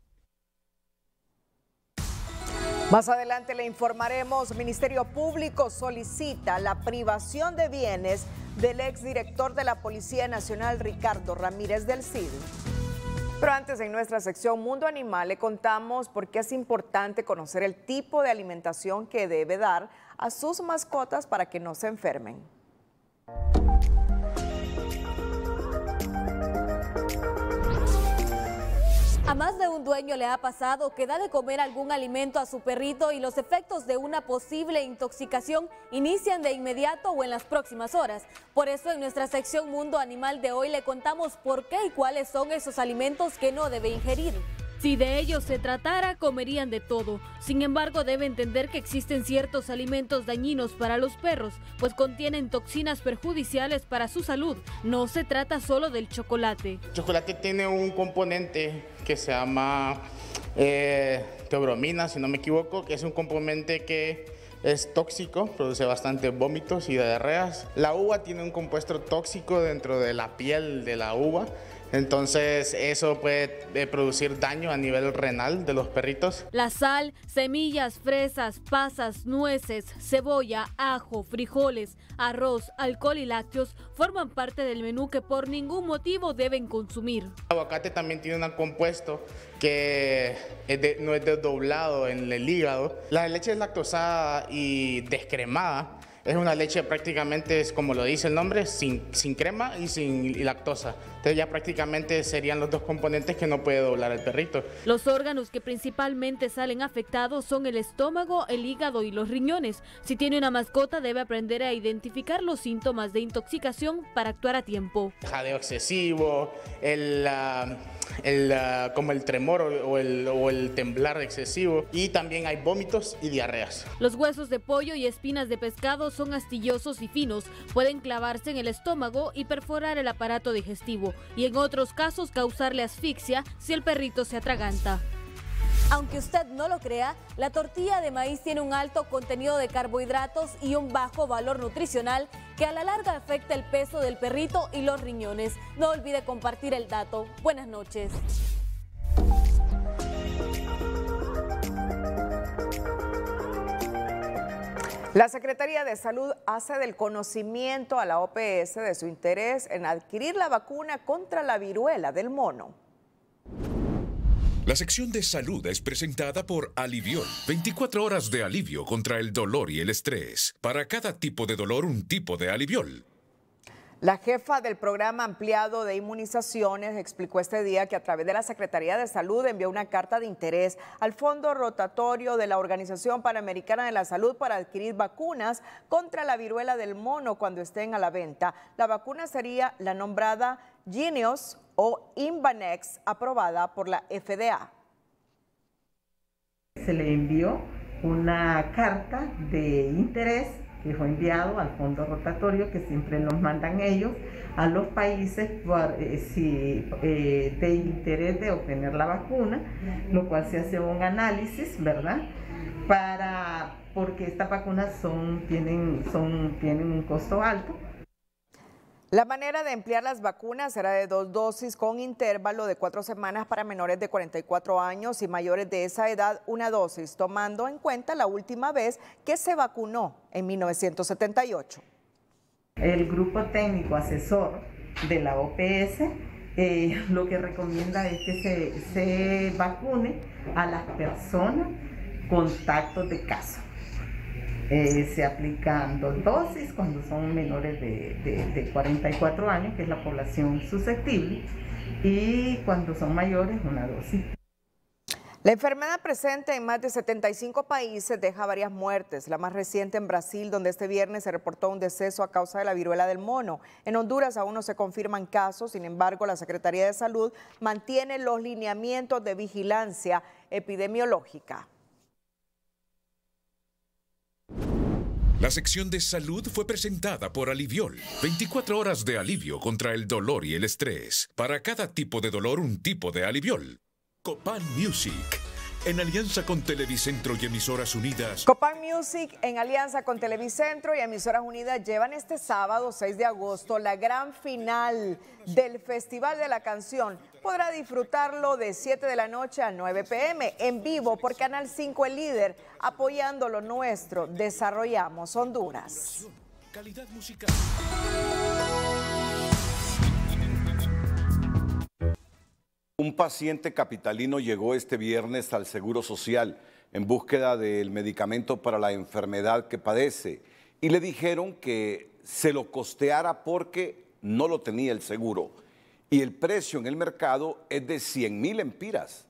Más adelante le informaremos, Ministerio Público solicita la privación de bienes del exdirector de la Policía Nacional, Ricardo Ramírez del Cid. Pero antes, en nuestra sección Mundo Animal, le contamos por qué es importante conocer el tipo de alimentación que debe dar a sus mascotas para que no se enfermen. A más de un dueño le ha pasado que da de comer algún alimento a su perrito y los efectos de una posible intoxicación inician de inmediato o en las próximas horas. Por eso en nuestra sección Mundo Animal de hoy le contamos por qué y cuáles son esos alimentos que no debe ingerir. Si de ellos se tratara, comerían de todo. Sin embargo, debe entender que existen ciertos alimentos dañinos para los perros, pues contienen toxinas perjudiciales para su salud. No se trata solo del chocolate. El chocolate tiene un componente que se llama eh, teobromina, si no me equivoco, que es un componente que es tóxico, produce bastante vómitos y diarreas. La uva tiene un compuesto tóxico dentro de la piel de la uva entonces eso puede eh, producir daño a nivel renal de los perritos. La sal, semillas, fresas, pasas, nueces, cebolla, ajo, frijoles, arroz, alcohol y lácteos forman parte del menú que por ningún motivo deben consumir. El aguacate también tiene un compuesto que eh, no es desdoblado en el hígado. La leche es lactosada y descremada. Es una leche prácticamente, es como lo dice el nombre, sin crema y sin lactosa ya prácticamente serían los dos componentes que no puede doblar el perrito. Los órganos que principalmente salen afectados son el estómago, el hígado y los riñones. Si tiene una mascota debe aprender a identificar los síntomas de intoxicación para actuar a tiempo. Jadeo excesivo, el ah, ah, como el tremor o el, o el temblar excesivo y también hay vómitos y diarreas. Los huesos de pollo y espinas de pescado son astillosos y finos, pueden clavarse en el estómago y perforar el aparato digestivo y en otros casos causarle asfixia si el perrito se atraganta. Aunque usted no lo crea, la tortilla de maíz tiene un alto contenido de carbohidratos y un bajo valor nutricional que a la larga afecta el peso del perrito y los riñones. No olvide compartir el dato. Buenas noches. La Secretaría de Salud hace del conocimiento a la OPS de su interés en adquirir la vacuna contra la viruela del mono. La sección de salud es presentada por Aliviol. 24 horas de alivio contra el dolor y el estrés. Para cada tipo de dolor, un tipo de Aliviol. La jefa del programa ampliado de inmunizaciones explicó este día que a través de la Secretaría de Salud envió una carta de interés al Fondo Rotatorio de la Organización Panamericana de la Salud para adquirir vacunas contra la viruela del mono cuando estén a la venta. La vacuna sería la nombrada Genios o Invanex, aprobada por la FDA. Se le envió una carta de interés que fue enviado al fondo rotatorio que siempre nos mandan ellos a los países eh, si, eh, de interés de obtener la vacuna, lo cual se hace un análisis, ¿verdad? Para, porque estas vacunas son, tienen, son, tienen un costo alto la manera de emplear las vacunas será de dos dosis con intervalo de cuatro semanas para menores de 44 años y mayores de esa edad una dosis, tomando en cuenta la última vez que se vacunó en 1978. El grupo técnico asesor de la OPS eh, lo que recomienda es que se, vacune a las personas contactos de caso eh, se aplican dos dosis cuando son menores de, de 44 años, que es la población susceptible, y cuando son mayores una dosis. La enfermedad presente en más de 75 países deja varias muertes, la más reciente en Brasil, donde este viernes se reportó un deceso a causa de la viruela del mono. En Honduras aún no se confirman casos, sin embargo, la Secretaría de Salud mantiene los lineamientos de vigilancia epidemiológica. La sección de salud fue presentada por Aliviol. 24 horas de alivio contra el dolor y el estrés. Para cada tipo de dolor, un tipo de Aliviol. Copan Music en alianza con Televicentro y Emisoras Unidas. Copan Music en alianza con Televicentro y Emisoras Unidas llevan este sábado 6 de agosto la gran final del Festival de la Canción. Podrá disfrutarlo de 7 de la noche a 9 pm en vivo por Canal 5 El Líder, apoyando lo nuestro. Desarrollamos Honduras. Calidad musical. Un paciente capitalino llegó este viernes al Seguro Social en búsqueda del medicamento para la enfermedad que padece y le dijeron que se lo costeara porque no lo tenía el seguro y el precio en el mercado es de 100 mil empiras.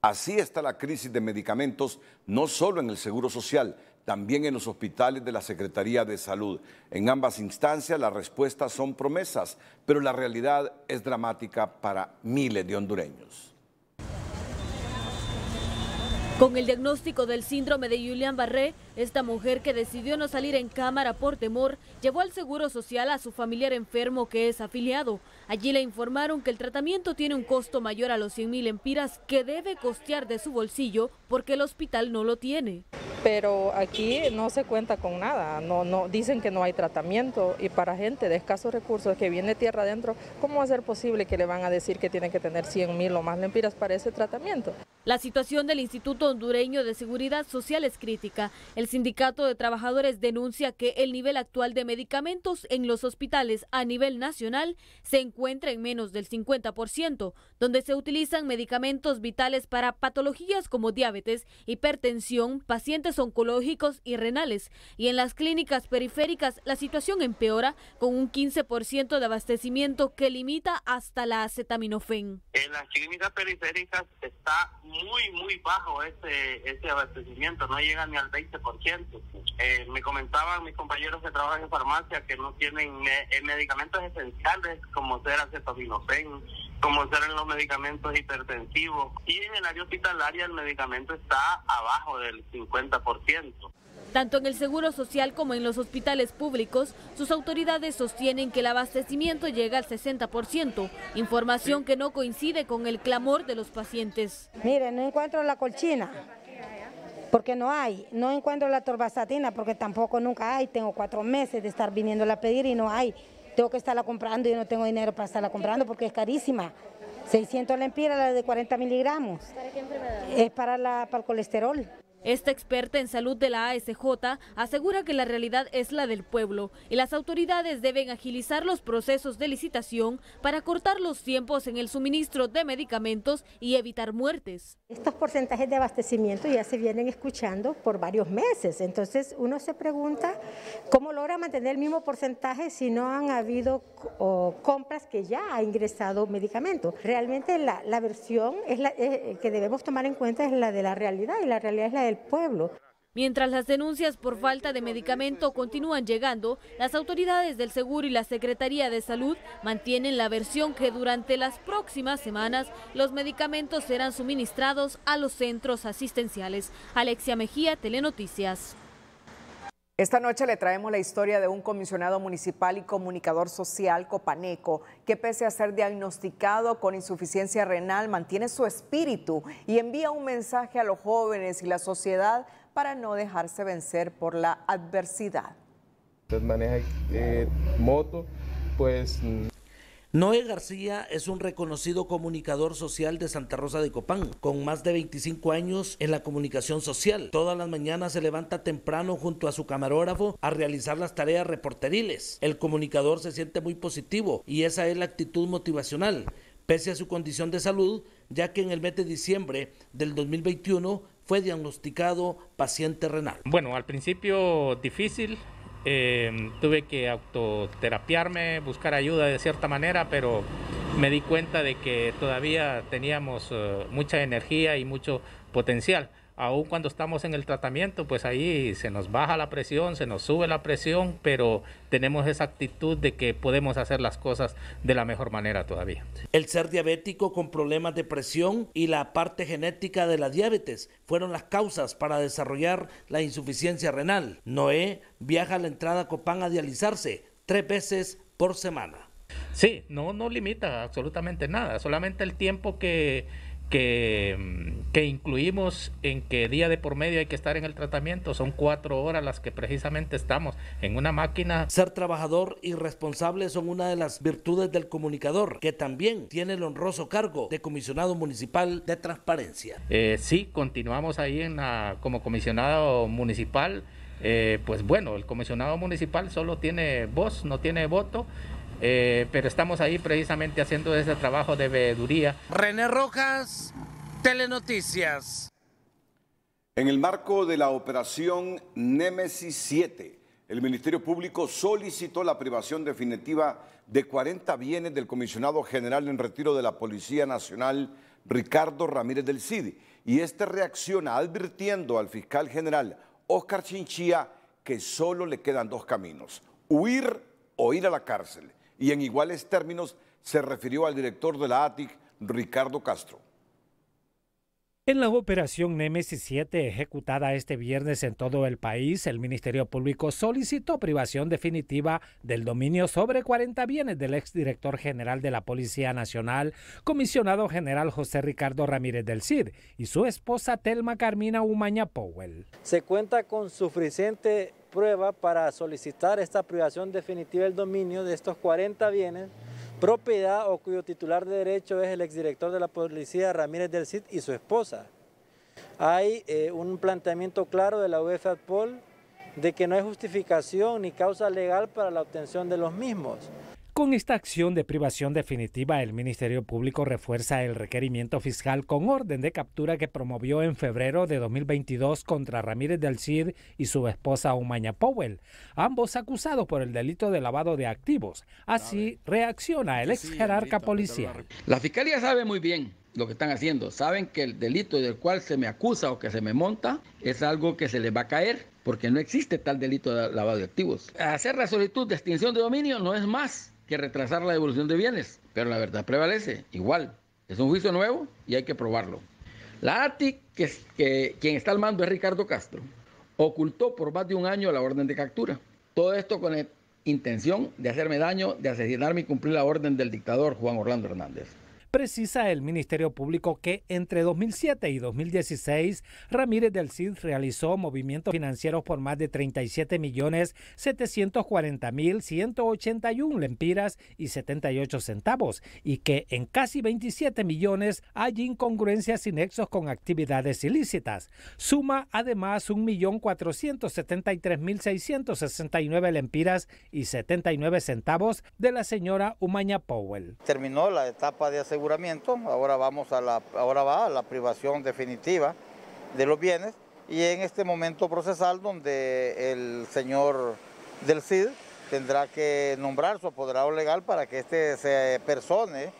Así está la crisis de medicamentos no solo en el Seguro Social, también en los hospitales de la Secretaría de Salud. En ambas instancias las respuestas son promesas, pero la realidad es dramática para miles de hondureños. Con el diagnóstico del síndrome de Julian Barré, esta mujer que decidió no salir en cámara por temor, llevó al Seguro Social a su familiar enfermo que es afiliado Allí le informaron que el tratamiento tiene un costo mayor a los 100 mil empiras que debe costear de su bolsillo porque el hospital no lo tiene. Pero aquí no se cuenta con nada, no, no, dicen que no hay tratamiento y para gente de escasos recursos que viene tierra adentro, ¿cómo va a ser posible que le van a decir que tiene que tener 100 mil o más lempiras para ese tratamiento? La situación del Instituto Hondureño de Seguridad Social es crítica. El Sindicato de Trabajadores denuncia que el nivel actual de medicamentos en los hospitales a nivel nacional se encuentra encuentra en menos del 50%, donde se utilizan medicamentos vitales para patologías como diabetes, hipertensión, pacientes oncológicos y renales. Y en las clínicas periféricas la situación empeora con un 15% de abastecimiento que limita hasta la acetaminofén. En las clínicas periféricas está muy, muy bajo ese, ese abastecimiento, no llega ni al 20%. Eh, me comentaban mis compañeros que trabajan en farmacia que no tienen eh, medicamentos esenciales como ser acetaminofén, como ser en los medicamentos hipertensivos. Y en el área hospitalaria el medicamento está abajo del 50%. Tanto en el Seguro Social como en los hospitales públicos, sus autoridades sostienen que el abastecimiento llega al 60%, información que no coincide con el clamor de los pacientes. Miren, no encuentro la colchina, porque no hay. No encuentro la torbastatina, porque tampoco nunca hay. Tengo cuatro meses de estar viniendo a pedir y no hay tengo que estarla comprando y yo no tengo dinero para estarla comprando porque es carísima. 600 lempiras, la de 40 miligramos. ¿Para qué enfermedad? Es para, la, para el colesterol. Esta experta en salud de la ASJ asegura que la realidad es la del pueblo y las autoridades deben agilizar los procesos de licitación para cortar los tiempos en el suministro de medicamentos y evitar muertes. Estos porcentajes de abastecimiento ya se vienen escuchando por varios meses, entonces uno se pregunta cómo logra mantener el mismo porcentaje si no han habido compras que ya ha ingresado medicamento. Realmente la, versión eh, que debemos tomar en cuenta es la de la realidad y la realidad es la de pueblo. Mientras las denuncias por falta de medicamento continúan llegando, las autoridades del Seguro y la Secretaría de Salud mantienen la versión que durante las próximas semanas los medicamentos serán suministrados a los centros asistenciales. Alexia Mejía, Telenoticias. Esta noche le traemos la historia de un comisionado municipal y comunicador social copaneco que pese a ser diagnosticado con insuficiencia renal mantiene su espíritu y envía un mensaje a los jóvenes y la sociedad para no dejarse vencer por la adversidad. maneja eh, moto, pues Noé García es un reconocido comunicador social de Santa Rosa de Copán, con más de 25 años en la comunicación social. Todas las mañanas se levanta temprano junto a su camarógrafo a realizar las tareas reporteriles. El comunicador se siente muy positivo y esa es la actitud motivacional, pese a su condición de salud, ya que en el mes de diciembre del 2021 fue diagnosticado paciente renal. Bueno, al principio difícil, Em, tuve que autoterapiarme, buscar ayuda de cierta manera, pero me di cuenta de que todavía teníamos eh, mucha energía y mucho potencial aún cuando estamos en el tratamiento, pues ahí se nos baja la presión, se nos sube la presión, pero tenemos esa actitud de que podemos hacer las cosas de la mejor manera todavía. El ser diabético con problemas de presión y la parte genética de la diabetes fueron las causas para desarrollar la insuficiencia renal. Noé viaja a la entrada Copán a dializarse tres veces por semana. Sí, no, no limita absolutamente nada, solamente el tiempo que que, incluimos en que día de por medio hay que estar en el tratamiento. Son cuatro horas las que precisamente estamos en una máquina. Ser trabajador y responsable son una de las virtudes del comunicador, que también tiene el honroso cargo de comisionado municipal de transparencia. Si eh, sí, continuamos ahí en la, como comisionado municipal. Eh, pues bueno, el comisionado municipal solo tiene voz, no tiene voto. Eh, pero estamos ahí precisamente haciendo ese trabajo de veeduría. René Rojas, Telenoticias. En el marco de la operación Némesis 7, el Ministerio Público solicitó la privación definitiva de 40 bienes del comisionado general en retiro de la Policía Nacional, Ricardo Ramírez del CID, y este reacciona advirtiendo al fiscal general Oscar Chinchía que solo le quedan dos caminos, huir o ir a la cárcel y en iguales términos se refirió al director de la ATIC, Ricardo Castro. En la operación Nemesis 7 ejecutada este viernes en todo el país, el Ministerio Público solicitó privación definitiva del dominio sobre 40 bienes del exdirector general de la Policía Nacional, comisionado general José Ricardo Ramírez del CID, y su esposa Telma Carmina Umaña Powell. Se cuenta con suficiente prueba para solicitar esta privación definitiva del dominio de estos 40 bienes, propiedad o cuyo titular de derecho es el exdirector de la policía Ramírez del Cid y su esposa. Hay eh, un planteamiento claro de la UEFADPOL de que no hay justificación ni causa legal para la obtención de los mismos. Con esta acción de privación definitiva, el Ministerio Público refuerza el requerimiento fiscal con orden de captura que promovió en febrero de 2022 contra Ramírez del Cid y su esposa Umaña Powell, ambos acusados por el delito de lavado de activos. Así reacciona el ex jerarca policial. La fiscalía sabe muy bien lo que están haciendo. Saben que el delito del cual se me acusa o que se me monta es algo que se les va a caer porque no existe tal delito de lavado de activos. Hacer la solicitud de extinción de dominio no es más que retrasar la devolución de bienes, pero la verdad prevalece. Igual, es un juicio nuevo y hay que probarlo. La ATIC, que, quien está al mando es Ricardo Castro, ocultó por más de un año la orden de captura. Todo esto con intención de hacerme daño, de asesinarme y cumplir la orden del dictador Juan Orlando Hernández precisa el Ministerio Público que entre 2007 y 2016 Ramírez del Cid realizó movimientos financieros por más de 37 millones 740 lempiras y 78 centavos y que en casi 27 millones hay incongruencias y nexos con actividades ilícitas. Suma además 1.473.669 lempiras y 79 centavos de la señora Umaña Powell. Terminó la etapa de aseguramiento ahora, vamos a la, ahora va a la privación definitiva de los bienes y en este momento procesal donde el señor del CID tendrá que nombrar su apoderado legal para que éste se persone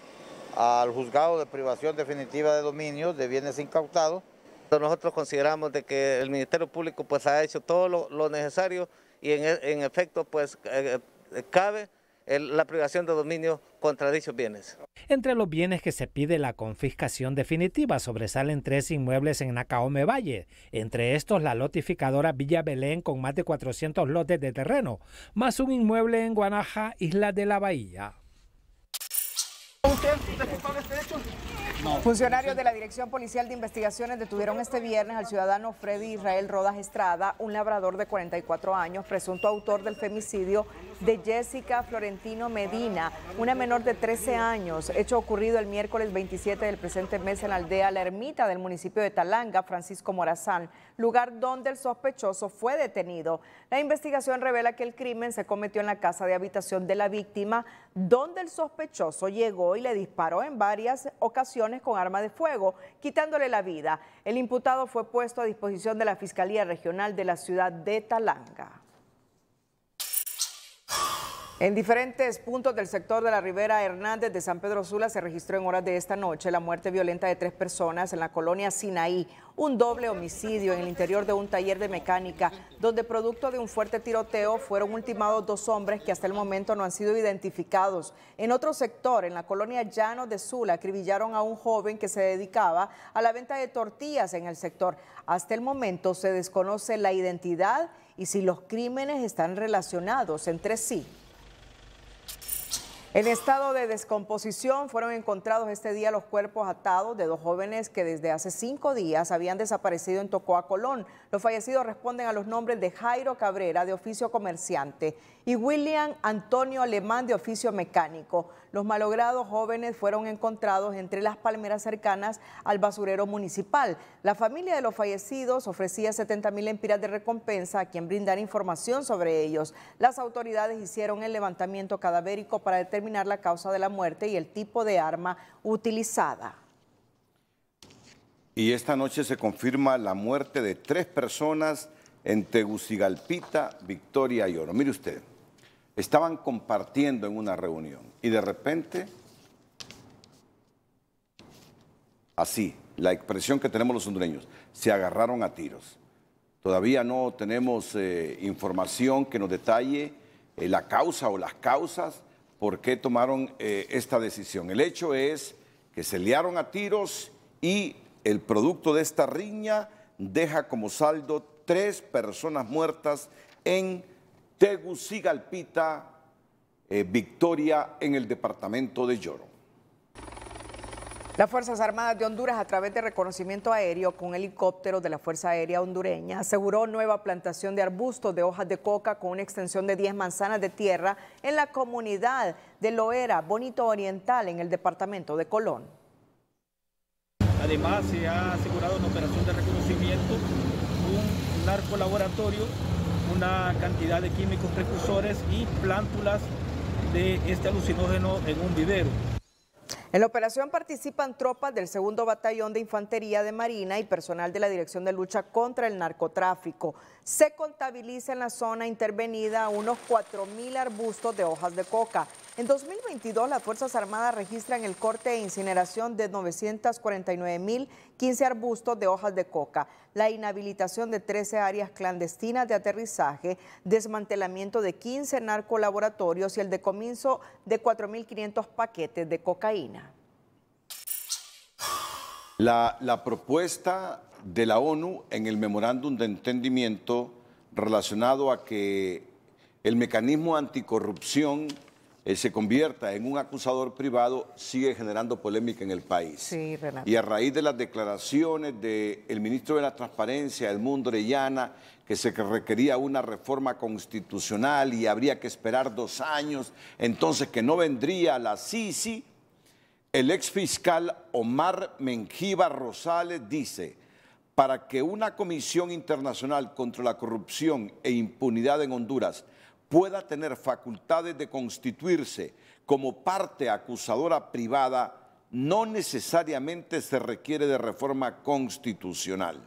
al juzgado de privación definitiva de dominio de bienes incautados. Nosotros consideramos de que el Ministerio Público pues ha hecho todo lo, necesario y en, e, efecto pues eh, eh, cabe la privación de dominio contra dichos bienes. Entre los bienes que se pide la confiscación definitiva sobresalen tres inmuebles en Nacaome Valle, entre estos la lotificadora Villa Belén con más de 400 lotes de terreno, más un inmueble en Guanaja, Isla de la Bahía. Funcionarios de la Dirección Policial de Investigaciones detuvieron este viernes al ciudadano Freddy Israel Rodas Estrada, un labrador de 44 años, presunto autor del femicidio de Jessica Florentino Medina, una menor de 13 años, hecho ocurrido el miércoles 27 del presente mes en la aldea La Ermita del municipio de Talanga, Francisco Morazán, lugar donde el sospechoso fue detenido. La investigación revela que el crimen se cometió en la casa de habitación de la víctima, donde el sospechoso llegó y le disparó en varias ocasiones con arma de fuego, quitándole la vida. El imputado fue puesto a disposición de la Fiscalía Regional de la ciudad de Talanga. En diferentes puntos del sector de la Ribera Hernández de San Pedro Sula se registró en horas de esta noche la muerte violenta de tres personas en la colonia Sinaí, un doble homicidio en el interior de un taller de mecánica, donde producto de un fuerte tiroteo fueron ultimados dos hombres que hasta el momento no han sido identificados. En otro sector, en la colonia Llano de Sula, acribillaron a un joven que se dedicaba a la venta de tortillas en el sector. Hasta el momento se desconoce la identidad y si los crímenes están relacionados entre sí. En estado de descomposición fueron encontrados este día los cuerpos atados de dos jóvenes que desde hace cinco días habían desaparecido en Tocoa Colón. Los fallecidos responden a los nombres de Jairo Cabrera, de oficio comerciante, y William Antonio Alemán, de oficio mecánico. Los malogrados jóvenes fueron encontrados entre las palmeras cercanas al basurero municipal. La familia de los fallecidos ofrecía 70 mil empiras de recompensa a quien brindara información sobre ellos. Las autoridades hicieron el levantamiento cadavérico para determinar la causa de la muerte y el tipo de arma utilizada. Y esta noche se confirma la muerte de tres personas en Tegucigalpita, Victoria y Oro. Mire usted, estaban compartiendo en una reunión y de repente, así, la expresión que tenemos los hondureños, se agarraron a tiros. Todavía no tenemos eh, información que nos detalle eh, la causa o las causas, por qué tomaron eh, esta decisión. El hecho es que se liaron a tiros y el producto de esta riña deja como saldo tres personas muertas en Tegucigalpita, eh, Victoria, en el departamento de Lloro. Las Fuerzas Armadas de Honduras, a través de reconocimiento aéreo con helicópteros de la Fuerza Aérea Hondureña, aseguró nueva plantación de arbustos de hojas de coca con una extensión de 10 manzanas de tierra en la comunidad de Loera, Bonito Oriental, en el departamento de Colón. Además, se ha asegurado en operación de reconocimiento un laboratorio, una cantidad de químicos precursores y plántulas de este alucinógeno en un vivero. En la operación participan tropas del segundo batallón de infantería de Marina y personal de la Dirección de Lucha contra el Narcotráfico. Se contabiliza en la zona intervenida unos 4.000 arbustos de hojas de coca. En 2022, las Fuerzas Armadas registran el corte e incineración de 949.015 arbustos de hojas de coca, la inhabilitación de 13 áreas clandestinas de aterrizaje, desmantelamiento de 15 narcolaboratorios y el decomiso de 4.500 paquetes de cocaína. La, propuesta de la ONU en el memorándum de entendimiento relacionado a que el mecanismo anticorrupción eh, se convierta en un acusador privado sigue generando polémica en el país. y a raíz de las declaraciones del ministro de la Transparencia, el mundo Orellana, que se requería una reforma constitucional y habría que esperar dos años, entonces que no vendría la CICI el exfiscal Omar Mengíbar Rosales dice, para que una comisión internacional contra la corrupción e impunidad en Honduras pueda tener facultades de constituirse como parte acusadora privada, no necesariamente se requiere de reforma constitucional.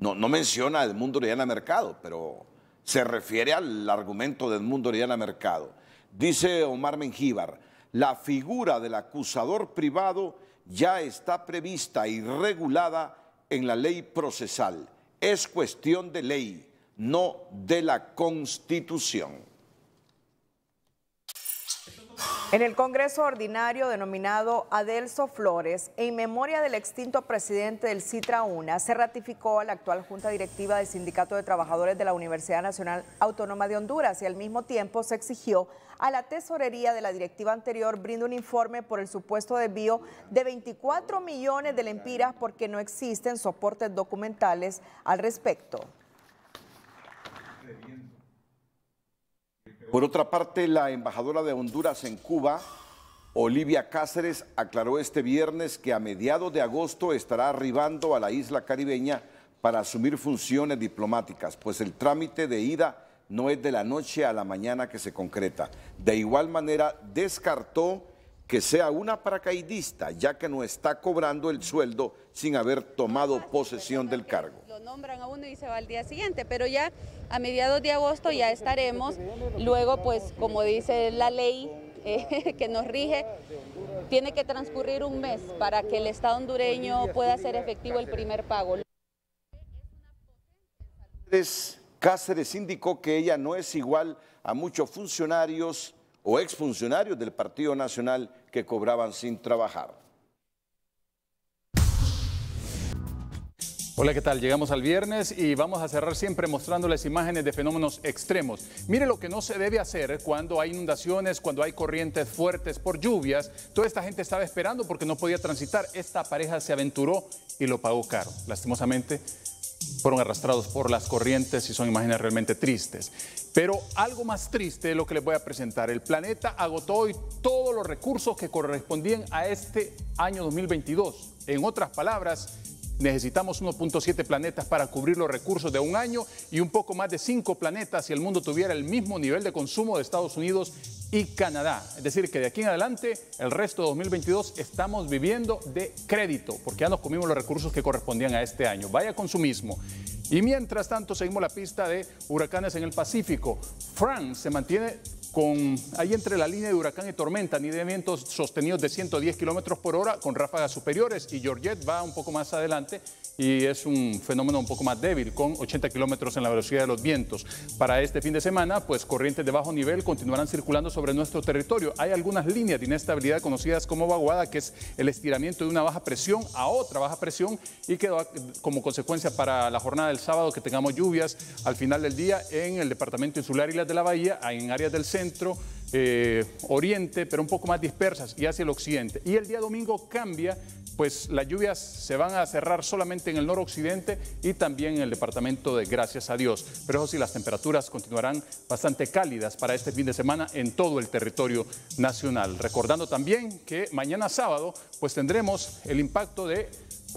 No, no menciona a Edmundo Orellana Mercado, pero se refiere al argumento de Edmundo Orellana Mercado. Dice Omar Mengíbar, la figura del acusador privado ya está prevista y regulada en la ley procesal. Es cuestión de ley, no de la Constitución. En el Congreso Ordinario denominado Adelso Flores, en memoria del extinto presidente del CITRA UNA, se ratificó a la actual Junta Directiva del Sindicato de Trabajadores de la Universidad Nacional Autónoma de Honduras y al mismo tiempo se exigió a la tesorería de la directiva anterior brinda un informe por el supuesto desvío de 24 millones de lempiras porque no existen soportes documentales al respecto. Por otra parte, la embajadora de Honduras en Cuba, Olivia Cáceres, aclaró este viernes que a mediados de agosto estará arribando a la isla caribeña para asumir funciones diplomáticas, pues el trámite de ida no es de la noche a la mañana que se concreta. De igual manera, descartó que sea una paracaidista, ya que no está cobrando el sueldo sin haber tomado posesión del cargo. Lo nombran a uno y se va al día siguiente, pero ya a mediados de agosto ya estaremos. Luego, pues, como dice la ley eh, que nos rige, tiene que transcurrir un mes para que el Estado hondureño pueda hacer efectivo el primer pago. Cáceres indicó que ella no es igual a muchos funcionarios o exfuncionarios del Partido Nacional que cobraban sin trabajar. Hola, ¿qué tal? Llegamos al viernes y vamos a cerrar siempre mostrándoles imágenes de fenómenos extremos. Mire lo que no se debe hacer cuando hay inundaciones, cuando hay corrientes fuertes por lluvias. Toda esta gente estaba esperando porque no podía transitar. Esta pareja se aventuró y lo pagó caro. Lastimosamente, fueron arrastrados por las corrientes y son imágenes realmente tristes. Pero algo más triste es lo que les voy a presentar. El planeta agotó hoy todos los recursos que correspondían a este año 2022. En otras palabras, Necesitamos 1.7 planetas para cubrir los recursos de un año y un poco más de 5 planetas si el mundo tuviera el mismo nivel de consumo de Estados Unidos y Canadá. Es decir, que de aquí en adelante, el resto de 2022 estamos viviendo de crédito, porque ya nos comimos los recursos que correspondían a este año. Vaya consumismo. Y mientras tanto, seguimos la pista de huracanes en el Pacífico. Frank se mantiene con ahí entre la línea de huracán y tormenta, ni de vientos sostenidos de 110 kilómetros por hora con ráfagas superiores. Y Georgette va un poco más adelante y es un fenómeno un poco más débil, con 80 kilómetros en la velocidad de los vientos. Para este fin de semana, pues corrientes de bajo nivel continuarán circulando sobre nuestro territorio. Hay algunas líneas de inestabilidad conocidas como vaguada, que es el estiramiento de una baja presión a otra baja presión y quedó como consecuencia para la jornada del sábado que tengamos lluvias al final del día en el departamento insular y las de la bahía, en áreas del centro centro, eh, oriente, pero un poco más dispersas y hacia el occidente. Y el día domingo cambia, pues las lluvias se van a cerrar solamente en el noroccidente y también en el departamento de Gracias a Dios. Pero eso sí, las temperaturas continuarán bastante cálidas para este fin de semana en todo el territorio nacional. Recordando también que mañana sábado, pues tendremos el impacto de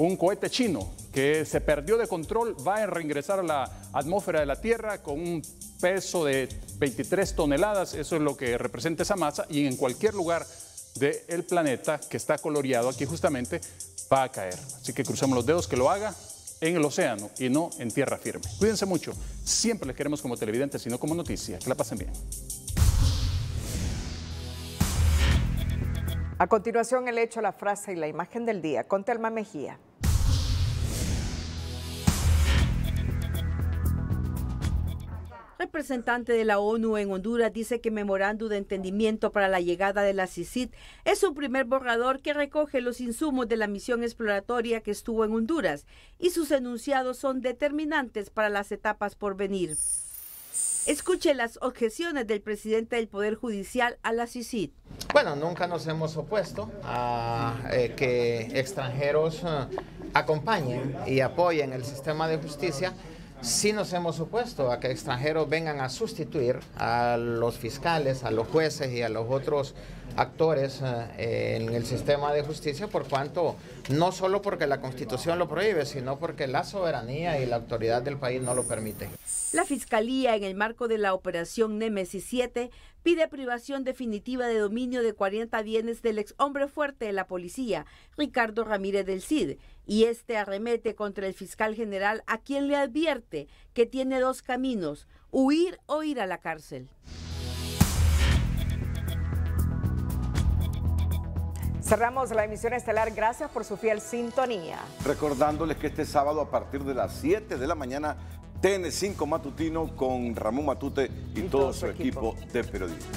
un cohete chino que se perdió de control, va a reingresar a la atmósfera de la Tierra con un peso de 23 toneladas, eso es lo que representa esa masa, y en cualquier lugar del planeta que está coloreado aquí justamente va a caer. Así que cruzamos los dedos que lo haga en el océano y no en tierra firme. Cuídense mucho, siempre les queremos como televidentes sino como noticias. Que la pasen bien. A continuación, el hecho, la frase y la imagen del día con Telma Mejía. Representante de la ONU en Honduras dice que memorando de entendimiento para la llegada de la CICIT es un primer borrador que recoge los insumos de la misión exploratoria que estuvo en Honduras y sus enunciados son determinantes para las etapas por venir. Escuche las objeciones del presidente del Poder Judicial a la CICIT. Bueno, nunca nos hemos opuesto a eh, que extranjeros eh, acompañen y apoyen el sistema de justicia sí nos hemos opuesto a que extranjeros vengan a sustituir a los fiscales, a los jueces y a los otros actores eh, en el sistema de justicia por cuanto, no solo porque la constitución lo prohíbe, sino porque la soberanía y la autoridad del país no lo permite. La Fiscalía, en el marco de la operación Nemesis 7, pide privación definitiva de dominio de 40 bienes del ex hombre fuerte de la policía, Ricardo Ramírez del CID, y este arremete contra el fiscal general a quien le advierte que tiene dos caminos, huir o ir a la cárcel. Cerramos la emisión estelar. Gracias por su fiel sintonía. Recordándoles que este sábado a partir de las 7 de la mañana, TN5 Matutino con Ramón Matute y, todo, su equipo. de periodistas.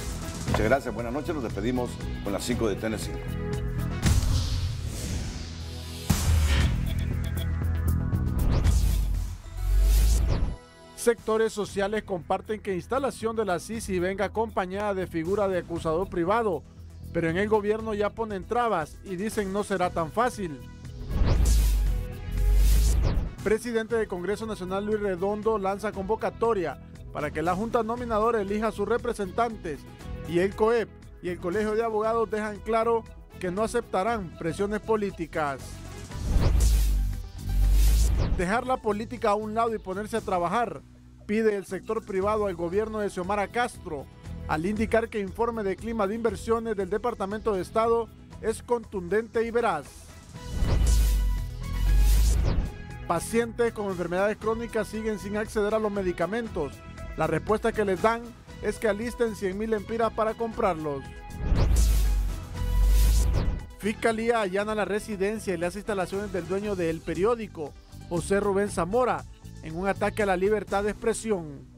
Muchas gracias, buenas noches. Nos despedimos con las 5 de TN5. Sectores sociales comparten que instalación de la CISI venga acompañada de figura de acusador privado pero en el gobierno ya ponen trabas y dicen no será tan fácil. Presidente del Congreso Nacional Luis Redondo lanza convocatoria para que la Junta Nominadora elija a sus representantes y el COEP y el Colegio de Abogados dejan claro que no aceptarán presiones políticas. Dejar la política a un lado y ponerse a trabajar, pide el sector privado al gobierno de Xiomara Castro al indicar que informe de clima de inversiones del Departamento de Estado es contundente y veraz. Pacientes con enfermedades crónicas siguen sin acceder a los medicamentos. La respuesta que les dan es que alisten 100.000 mil empiras para comprarlos. Fiscalía allana la residencia y las instalaciones del dueño del periódico, José Rubén Zamora, en un ataque a la libertad de expresión.